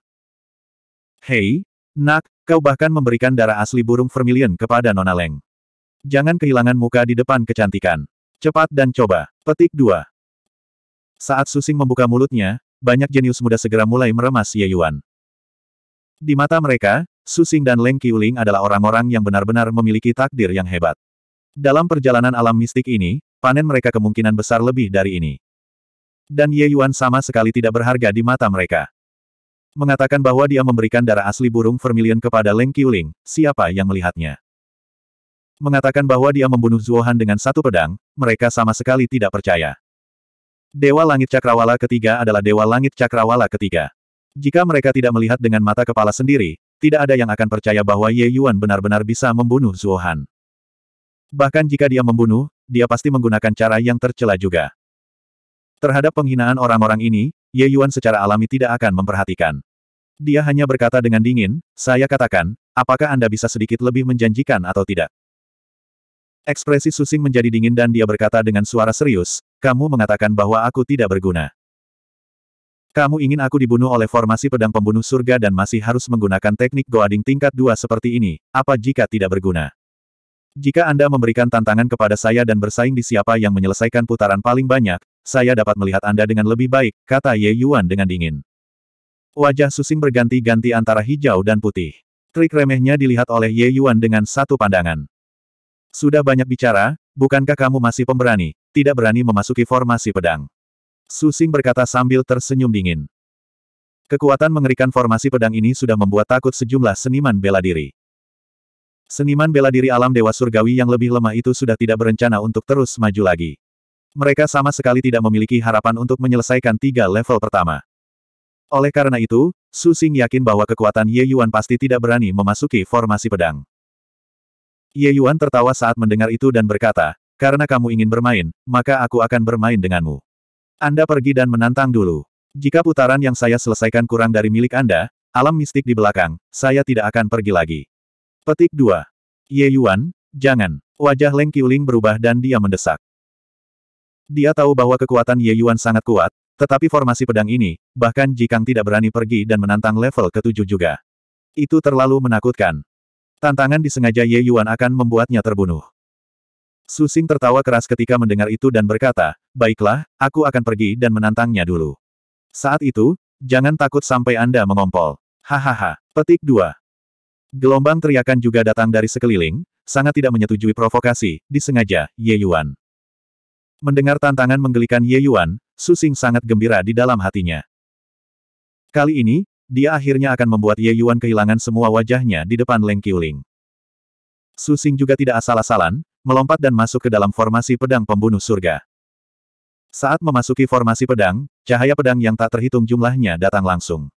Hei, nak, kau bahkan memberikan darah asli burung vermilion kepada Nona Leng. Jangan kehilangan muka di depan kecantikan. Cepat dan coba. Petik 2. Saat Susing membuka mulutnya, banyak jenius muda segera mulai meremas Ye Yuan. Di mata mereka, Susing dan Leng Qiuling adalah orang-orang yang benar-benar memiliki takdir yang hebat. Dalam perjalanan alam mistik ini, panen mereka kemungkinan besar lebih dari ini. Dan Ye Yuan sama sekali tidak berharga di mata mereka. Mengatakan bahwa dia memberikan darah asli burung vermilion kepada Leng Qiuling, siapa yang melihatnya. Mengatakan bahwa dia membunuh Zuohan dengan satu pedang, mereka sama sekali tidak percaya. Dewa Langit Cakrawala ketiga adalah Dewa Langit Cakrawala ketiga. Jika mereka tidak melihat dengan mata kepala sendiri, tidak ada yang akan percaya bahwa Ye Yuan benar-benar bisa membunuh Zuohan. Bahkan jika dia membunuh, dia pasti menggunakan cara yang tercela juga. Terhadap penghinaan orang-orang ini, Ye Yuan secara alami tidak akan memperhatikan. Dia hanya berkata dengan dingin, saya katakan, apakah Anda bisa sedikit lebih menjanjikan atau tidak? Ekspresi Susing menjadi dingin dan dia berkata dengan suara serius, kamu mengatakan bahwa aku tidak berguna. Kamu ingin aku dibunuh oleh formasi pedang pembunuh surga dan masih harus menggunakan teknik goading tingkat dua seperti ini, apa jika tidak berguna? Jika Anda memberikan tantangan kepada saya dan bersaing di siapa yang menyelesaikan putaran paling banyak, saya dapat melihat Anda dengan lebih baik, kata Ye Yuan dengan dingin. Wajah Susing berganti-ganti antara hijau dan putih. Trik remehnya dilihat oleh Ye Yuan dengan satu pandangan. Sudah banyak bicara, bukankah kamu masih pemberani? tidak berani memasuki formasi pedang. Susing berkata sambil tersenyum dingin. Kekuatan mengerikan formasi pedang ini sudah membuat takut sejumlah seniman bela diri. Seniman bela diri alam Dewa Surgawi yang lebih lemah itu sudah tidak berencana untuk terus maju lagi. Mereka sama sekali tidak memiliki harapan untuk menyelesaikan tiga level pertama. Oleh karena itu, Su Xing yakin bahwa kekuatan Ye Yuan pasti tidak berani memasuki formasi pedang. Ye Yuan tertawa saat mendengar itu dan berkata, karena kamu ingin bermain, maka aku akan bermain denganmu. Anda pergi dan menantang dulu. Jika putaran yang saya selesaikan kurang dari milik Anda, alam mistik di belakang, saya tidak akan pergi lagi. Petik 2. Ye Yuan, jangan. Wajah Leng Qiuling berubah dan dia mendesak. Dia tahu bahwa kekuatan Ye Yuan sangat kuat, tetapi formasi pedang ini, bahkan Jikang tidak berani pergi dan menantang level ke-7 juga. Itu terlalu menakutkan. Tantangan disengaja Ye Yuan akan membuatnya terbunuh. Susing tertawa keras ketika mendengar itu dan berkata, baiklah, aku akan pergi dan menantangnya dulu. Saat itu, jangan takut sampai Anda mengompol. Hahaha. Petik 2. Gelombang teriakan juga datang dari sekeliling, sangat tidak menyetujui provokasi, disengaja, Ye Yuan. Mendengar tantangan menggelikan Ye Yuan, Susing sangat gembira di dalam hatinya. Kali ini, dia akhirnya akan membuat Ye Yuan kehilangan semua wajahnya di depan Leng Qiuling. Susing juga tidak asal-asalan, melompat dan masuk ke dalam formasi pedang pembunuh surga. Saat memasuki formasi pedang, cahaya pedang yang tak terhitung jumlahnya datang langsung.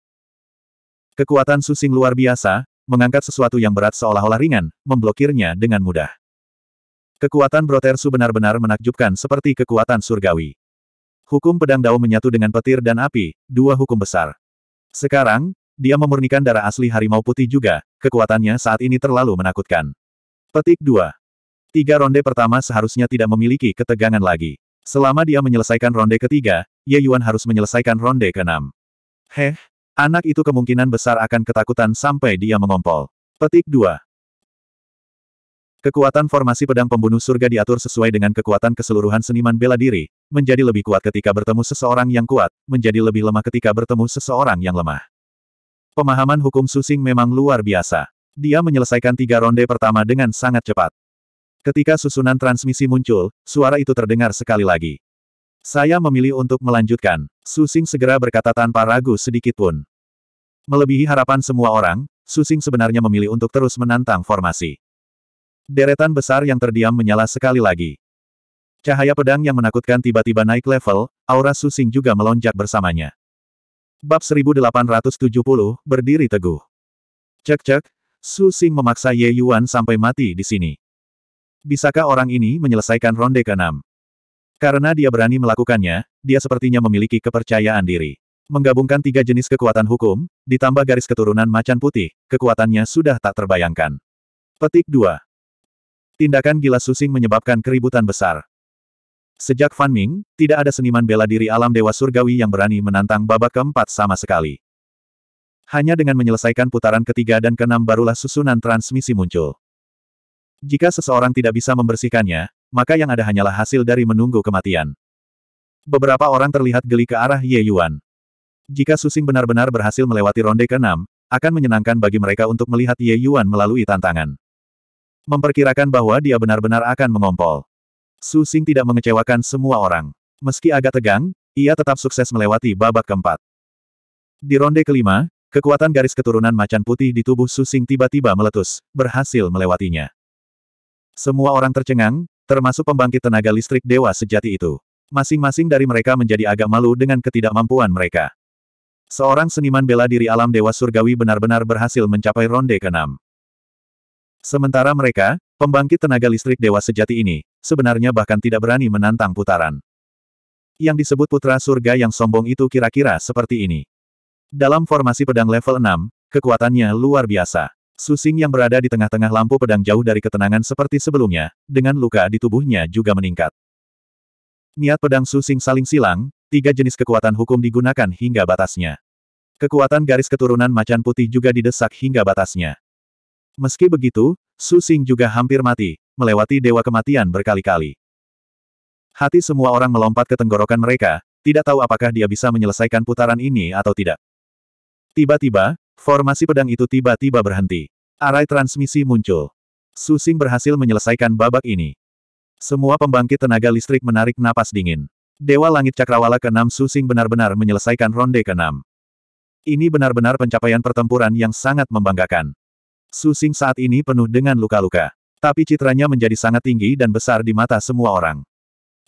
Kekuatan susing luar biasa, mengangkat sesuatu yang berat seolah-olah ringan, memblokirnya dengan mudah. Kekuatan Brotersu benar-benar menakjubkan seperti kekuatan surgawi. Hukum pedang dao menyatu dengan petir dan api, dua hukum besar. Sekarang, dia memurnikan darah asli harimau putih juga, kekuatannya saat ini terlalu menakutkan. Petik 2. Tiga ronde pertama seharusnya tidak memiliki ketegangan lagi. Selama dia menyelesaikan ronde ketiga, Ye Yuan harus menyelesaikan ronde keenam. Heh, anak itu kemungkinan besar akan ketakutan sampai dia mengompol. Petik 2. Kekuatan formasi pedang pembunuh surga diatur sesuai dengan kekuatan keseluruhan seniman bela diri, menjadi lebih kuat ketika bertemu seseorang yang kuat, menjadi lebih lemah ketika bertemu seseorang yang lemah. Pemahaman hukum Susing memang luar biasa. Dia menyelesaikan tiga ronde pertama dengan sangat cepat. Ketika susunan transmisi muncul, suara itu terdengar sekali lagi. Saya memilih untuk melanjutkan. Susing segera berkata tanpa ragu sedikit pun. Melebihi harapan semua orang, Susing sebenarnya memilih untuk terus menantang formasi. Deretan besar yang terdiam menyala sekali lagi. Cahaya pedang yang menakutkan tiba-tiba naik level, aura Susing juga melonjak bersamanya. Bab 1870, berdiri teguh. Cek-cek, Susing memaksa Ye Yuan sampai mati di sini. Bisakah orang ini menyelesaikan ronde ke-6? Karena dia berani melakukannya, dia sepertinya memiliki kepercayaan diri. Menggabungkan tiga jenis kekuatan hukum, ditambah garis keturunan macan putih, kekuatannya sudah tak terbayangkan. Petik 2. Tindakan gila Susing menyebabkan keributan besar. Sejak Fan Ming, tidak ada seniman bela diri alam Dewa Surgawi yang berani menantang babak keempat sama sekali. Hanya dengan menyelesaikan putaran ketiga dan keenam barulah susunan transmisi muncul. Jika seseorang tidak bisa membersihkannya, maka yang ada hanyalah hasil dari menunggu kematian. Beberapa orang terlihat geli ke arah Ye Yuan. Jika Susing benar-benar berhasil melewati ronde ke-6, akan menyenangkan bagi mereka untuk melihat Ye Yuan melalui tantangan. Memperkirakan bahwa dia benar-benar akan mengompol. Susing tidak mengecewakan semua orang. Meski agak tegang, ia tetap sukses melewati babak keempat. Di ronde kelima, kekuatan garis keturunan macan putih di tubuh Susing tiba-tiba meletus, berhasil melewatinya. Semua orang tercengang, termasuk pembangkit tenaga listrik dewa sejati itu. Masing-masing dari mereka menjadi agak malu dengan ketidakmampuan mereka. Seorang seniman bela diri alam dewa surgawi benar-benar berhasil mencapai ronde ke-6. Sementara mereka, pembangkit tenaga listrik dewa sejati ini, sebenarnya bahkan tidak berani menantang putaran. Yang disebut putra surga yang sombong itu kira-kira seperti ini. Dalam formasi pedang level 6, kekuatannya luar biasa. Susing yang berada di tengah-tengah lampu pedang jauh dari ketenangan seperti sebelumnya, dengan luka di tubuhnya juga meningkat. Niat pedang Susing saling silang, tiga jenis kekuatan hukum digunakan hingga batasnya. Kekuatan garis keturunan macan putih juga didesak hingga batasnya. Meski begitu, Susing juga hampir mati, melewati dewa kematian berkali-kali. Hati semua orang melompat ke tenggorokan mereka, tidak tahu apakah dia bisa menyelesaikan putaran ini atau tidak. Tiba-tiba, formasi pedang itu tiba-tiba berhenti. Arai transmisi muncul. Susing berhasil menyelesaikan babak ini. Semua pembangkit tenaga listrik menarik napas dingin. Dewa Langit Cakrawala ke-6 Susing benar-benar menyelesaikan ronde ke-6. Ini benar-benar pencapaian pertempuran yang sangat membanggakan. Susing saat ini penuh dengan luka-luka. Tapi citranya menjadi sangat tinggi dan besar di mata semua orang.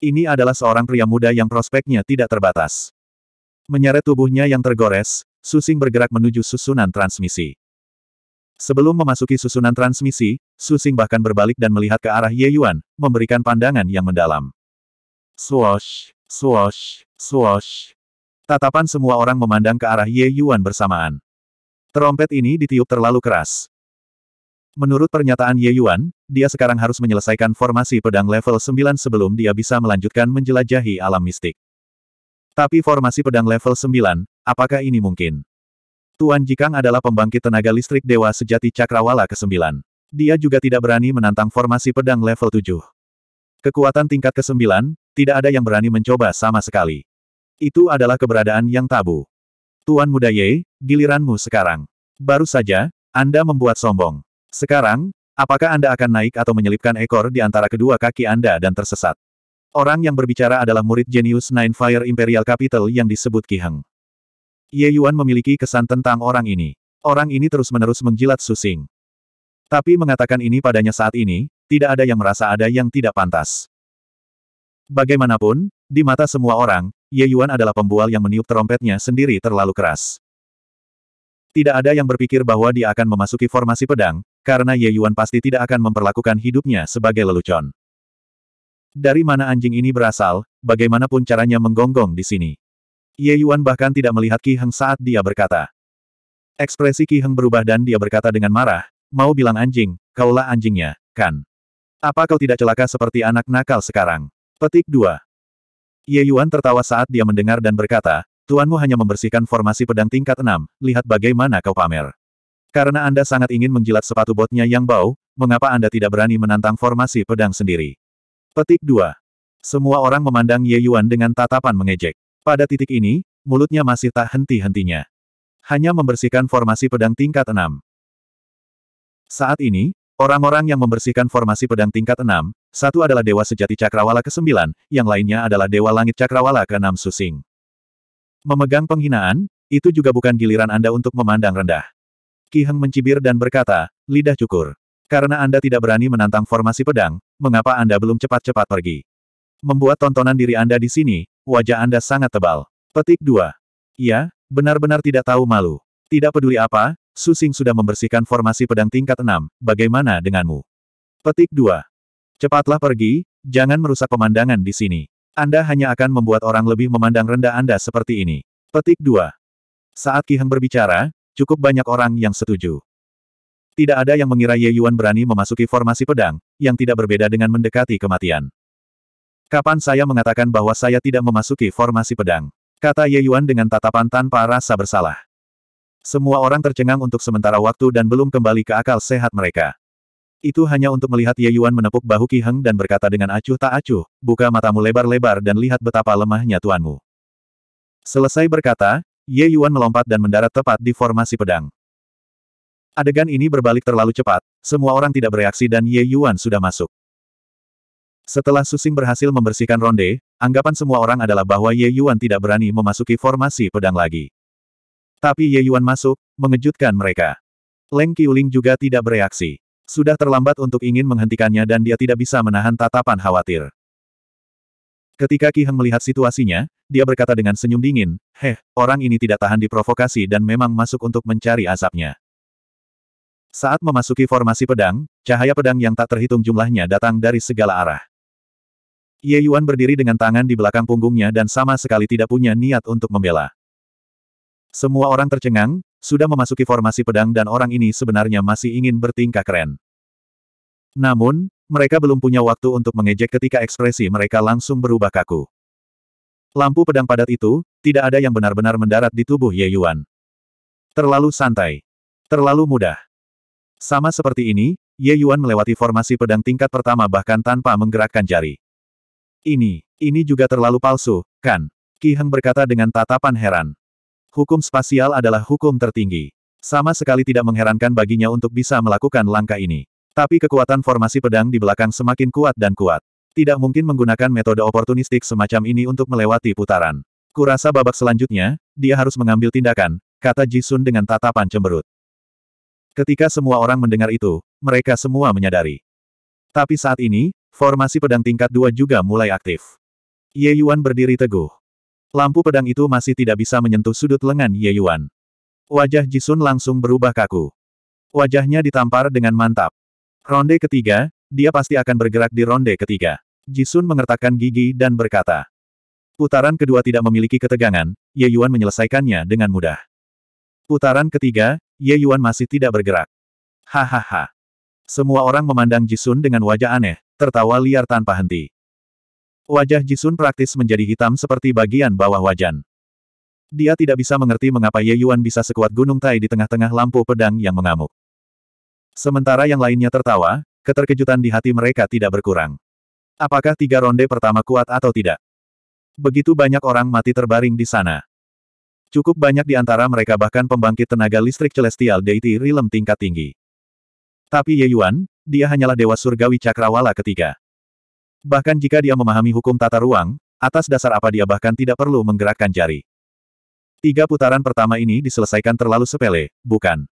Ini adalah seorang pria muda yang prospeknya tidak terbatas. Menyeret tubuhnya yang tergores, Susing bergerak menuju susunan transmisi. Sebelum memasuki susunan transmisi, Su Xing bahkan berbalik dan melihat ke arah Ye Yuan, memberikan pandangan yang mendalam. Swash, swash, swash. Tatapan semua orang memandang ke arah Ye Yuan bersamaan. Trompet ini ditiup terlalu keras. Menurut pernyataan Ye Yuan, dia sekarang harus menyelesaikan formasi pedang level 9 sebelum dia bisa melanjutkan menjelajahi alam mistik. Tapi formasi pedang level 9, apakah ini mungkin? Tuan Jikang adalah pembangkit tenaga listrik dewa sejati Cakrawala ke-9. Dia juga tidak berani menantang formasi pedang level 7. Kekuatan tingkat ke-9, tidak ada yang berani mencoba sama sekali. Itu adalah keberadaan yang tabu. Tuan Muda Ye, giliranmu sekarang. Baru saja, Anda membuat sombong. Sekarang, apakah Anda akan naik atau menyelipkan ekor di antara kedua kaki Anda dan tersesat? Orang yang berbicara adalah murid jenius Nine Fire Imperial Capital yang disebut Ki Heng. Ye Yuan memiliki kesan tentang orang ini. Orang ini terus-menerus menjilat Susing. Tapi mengatakan ini padanya saat ini, tidak ada yang merasa ada yang tidak pantas. Bagaimanapun, di mata semua orang, Ye Yuan adalah pembual yang meniup terompetnya sendiri terlalu keras. Tidak ada yang berpikir bahwa dia akan memasuki formasi pedang, karena Ye Yuan pasti tidak akan memperlakukan hidupnya sebagai lelucon. Dari mana anjing ini berasal, bagaimanapun caranya menggonggong di sini. Ye Yuan bahkan tidak melihat Ki Heng saat dia berkata. Ekspresi Ki Heng berubah dan dia berkata dengan marah, mau bilang anjing, kaulah anjingnya, kan? Apa kau tidak celaka seperti anak nakal sekarang? Petik 2. Ye Yuan tertawa saat dia mendengar dan berkata, Tuanmu hanya membersihkan formasi pedang tingkat 6, lihat bagaimana kau pamer. Karena Anda sangat ingin menjilat sepatu botnya yang bau, mengapa Anda tidak berani menantang formasi pedang sendiri? Petik 2. Semua orang memandang Ye Yuan dengan tatapan mengejek. Pada titik ini, mulutnya masih tak henti-hentinya. Hanya membersihkan formasi pedang tingkat 6. Saat ini, orang-orang yang membersihkan formasi pedang tingkat 6, satu adalah Dewa Sejati Cakrawala ke-9, yang lainnya adalah Dewa Langit Cakrawala ke-6 Susing. Memegang penghinaan, itu juga bukan giliran Anda untuk memandang rendah. Ki Heng mencibir dan berkata, lidah cukur. Karena Anda tidak berani menantang formasi pedang, mengapa Anda belum cepat-cepat pergi? Membuat tontonan diri Anda di sini, Wajah Anda sangat tebal. Petik 2. Ya, benar-benar tidak tahu malu. Tidak peduli apa, Susing sudah membersihkan formasi pedang tingkat 6, bagaimana denganmu? Petik 2. Cepatlah pergi, jangan merusak pemandangan di sini. Anda hanya akan membuat orang lebih memandang rendah Anda seperti ini. Petik 2. Saat Ki Heng berbicara, cukup banyak orang yang setuju. Tidak ada yang mengira Ye Yuan berani memasuki formasi pedang, yang tidak berbeda dengan mendekati kematian. Kapan saya mengatakan bahwa saya tidak memasuki formasi pedang? Kata Ye Yuan dengan tatapan tanpa rasa bersalah. Semua orang tercengang untuk sementara waktu dan belum kembali ke akal sehat mereka. Itu hanya untuk melihat Ye Yuan menepuk bahu Ki Heng dan berkata dengan acuh tak acuh, buka matamu lebar-lebar dan lihat betapa lemahnya tuanmu. Selesai berkata, Ye Yuan melompat dan mendarat tepat di formasi pedang. Adegan ini berbalik terlalu cepat, semua orang tidak bereaksi dan Ye Yuan sudah masuk. Setelah Susing berhasil membersihkan ronde, anggapan semua orang adalah bahwa Ye Yuan tidak berani memasuki formasi pedang lagi. Tapi Ye Yuan masuk, mengejutkan mereka. Leng Qiuling juga tidak bereaksi. Sudah terlambat untuk ingin menghentikannya dan dia tidak bisa menahan tatapan khawatir. Ketika Ki Heng melihat situasinya, dia berkata dengan senyum dingin, Heh, orang ini tidak tahan diprovokasi dan memang masuk untuk mencari asapnya. Saat memasuki formasi pedang, cahaya pedang yang tak terhitung jumlahnya datang dari segala arah. Ye Yuan berdiri dengan tangan di belakang punggungnya dan sama sekali tidak punya niat untuk membela. Semua orang tercengang, sudah memasuki formasi pedang dan orang ini sebenarnya masih ingin bertingkah keren. Namun, mereka belum punya waktu untuk mengejek ketika ekspresi mereka langsung berubah kaku. Lampu pedang padat itu, tidak ada yang benar-benar mendarat di tubuh Ye Yuan. Terlalu santai. Terlalu mudah. Sama seperti ini, Ye Yuan melewati formasi pedang tingkat pertama bahkan tanpa menggerakkan jari. Ini, ini juga terlalu palsu, kan? Ki Heng berkata dengan tatapan heran. Hukum spasial adalah hukum tertinggi. Sama sekali tidak mengherankan baginya untuk bisa melakukan langkah ini. Tapi kekuatan formasi pedang di belakang semakin kuat dan kuat. Tidak mungkin menggunakan metode oportunistik semacam ini untuk melewati putaran. Kurasa babak selanjutnya, dia harus mengambil tindakan, kata Jisun dengan tatapan cemberut. Ketika semua orang mendengar itu, mereka semua menyadari. Tapi saat ini, Formasi pedang tingkat dua juga mulai aktif. Ye Yuan berdiri teguh. Lampu pedang itu masih tidak bisa menyentuh sudut lengan Ye Yuan. Wajah Jisun langsung berubah kaku. Wajahnya ditampar dengan mantap. Ronde ketiga, dia pasti akan bergerak di ronde ketiga. Jisun mengertakkan gigi dan berkata. Putaran kedua tidak memiliki ketegangan, Ye Yuan menyelesaikannya dengan mudah. Putaran ketiga, Ye Yuan masih tidak bergerak. Hahaha. Semua orang memandang Jisun dengan wajah aneh, tertawa liar tanpa henti. Wajah Jisun praktis menjadi hitam seperti bagian bawah wajan. Dia tidak bisa mengerti mengapa Ye Yuan bisa sekuat gunung tai di tengah-tengah lampu pedang yang mengamuk. Sementara yang lainnya tertawa, keterkejutan di hati mereka tidak berkurang. Apakah tiga ronde pertama kuat atau tidak? Begitu banyak orang mati terbaring di sana. Cukup banyak di antara mereka bahkan pembangkit tenaga listrik celestial deity realm tingkat tinggi. Tapi Ye Yuan, dia hanyalah dewa surgawi cakrawala ketiga. Bahkan jika dia memahami hukum tata ruang, atas dasar apa dia bahkan tidak perlu menggerakkan jari. Tiga putaran pertama ini diselesaikan terlalu sepele, bukan?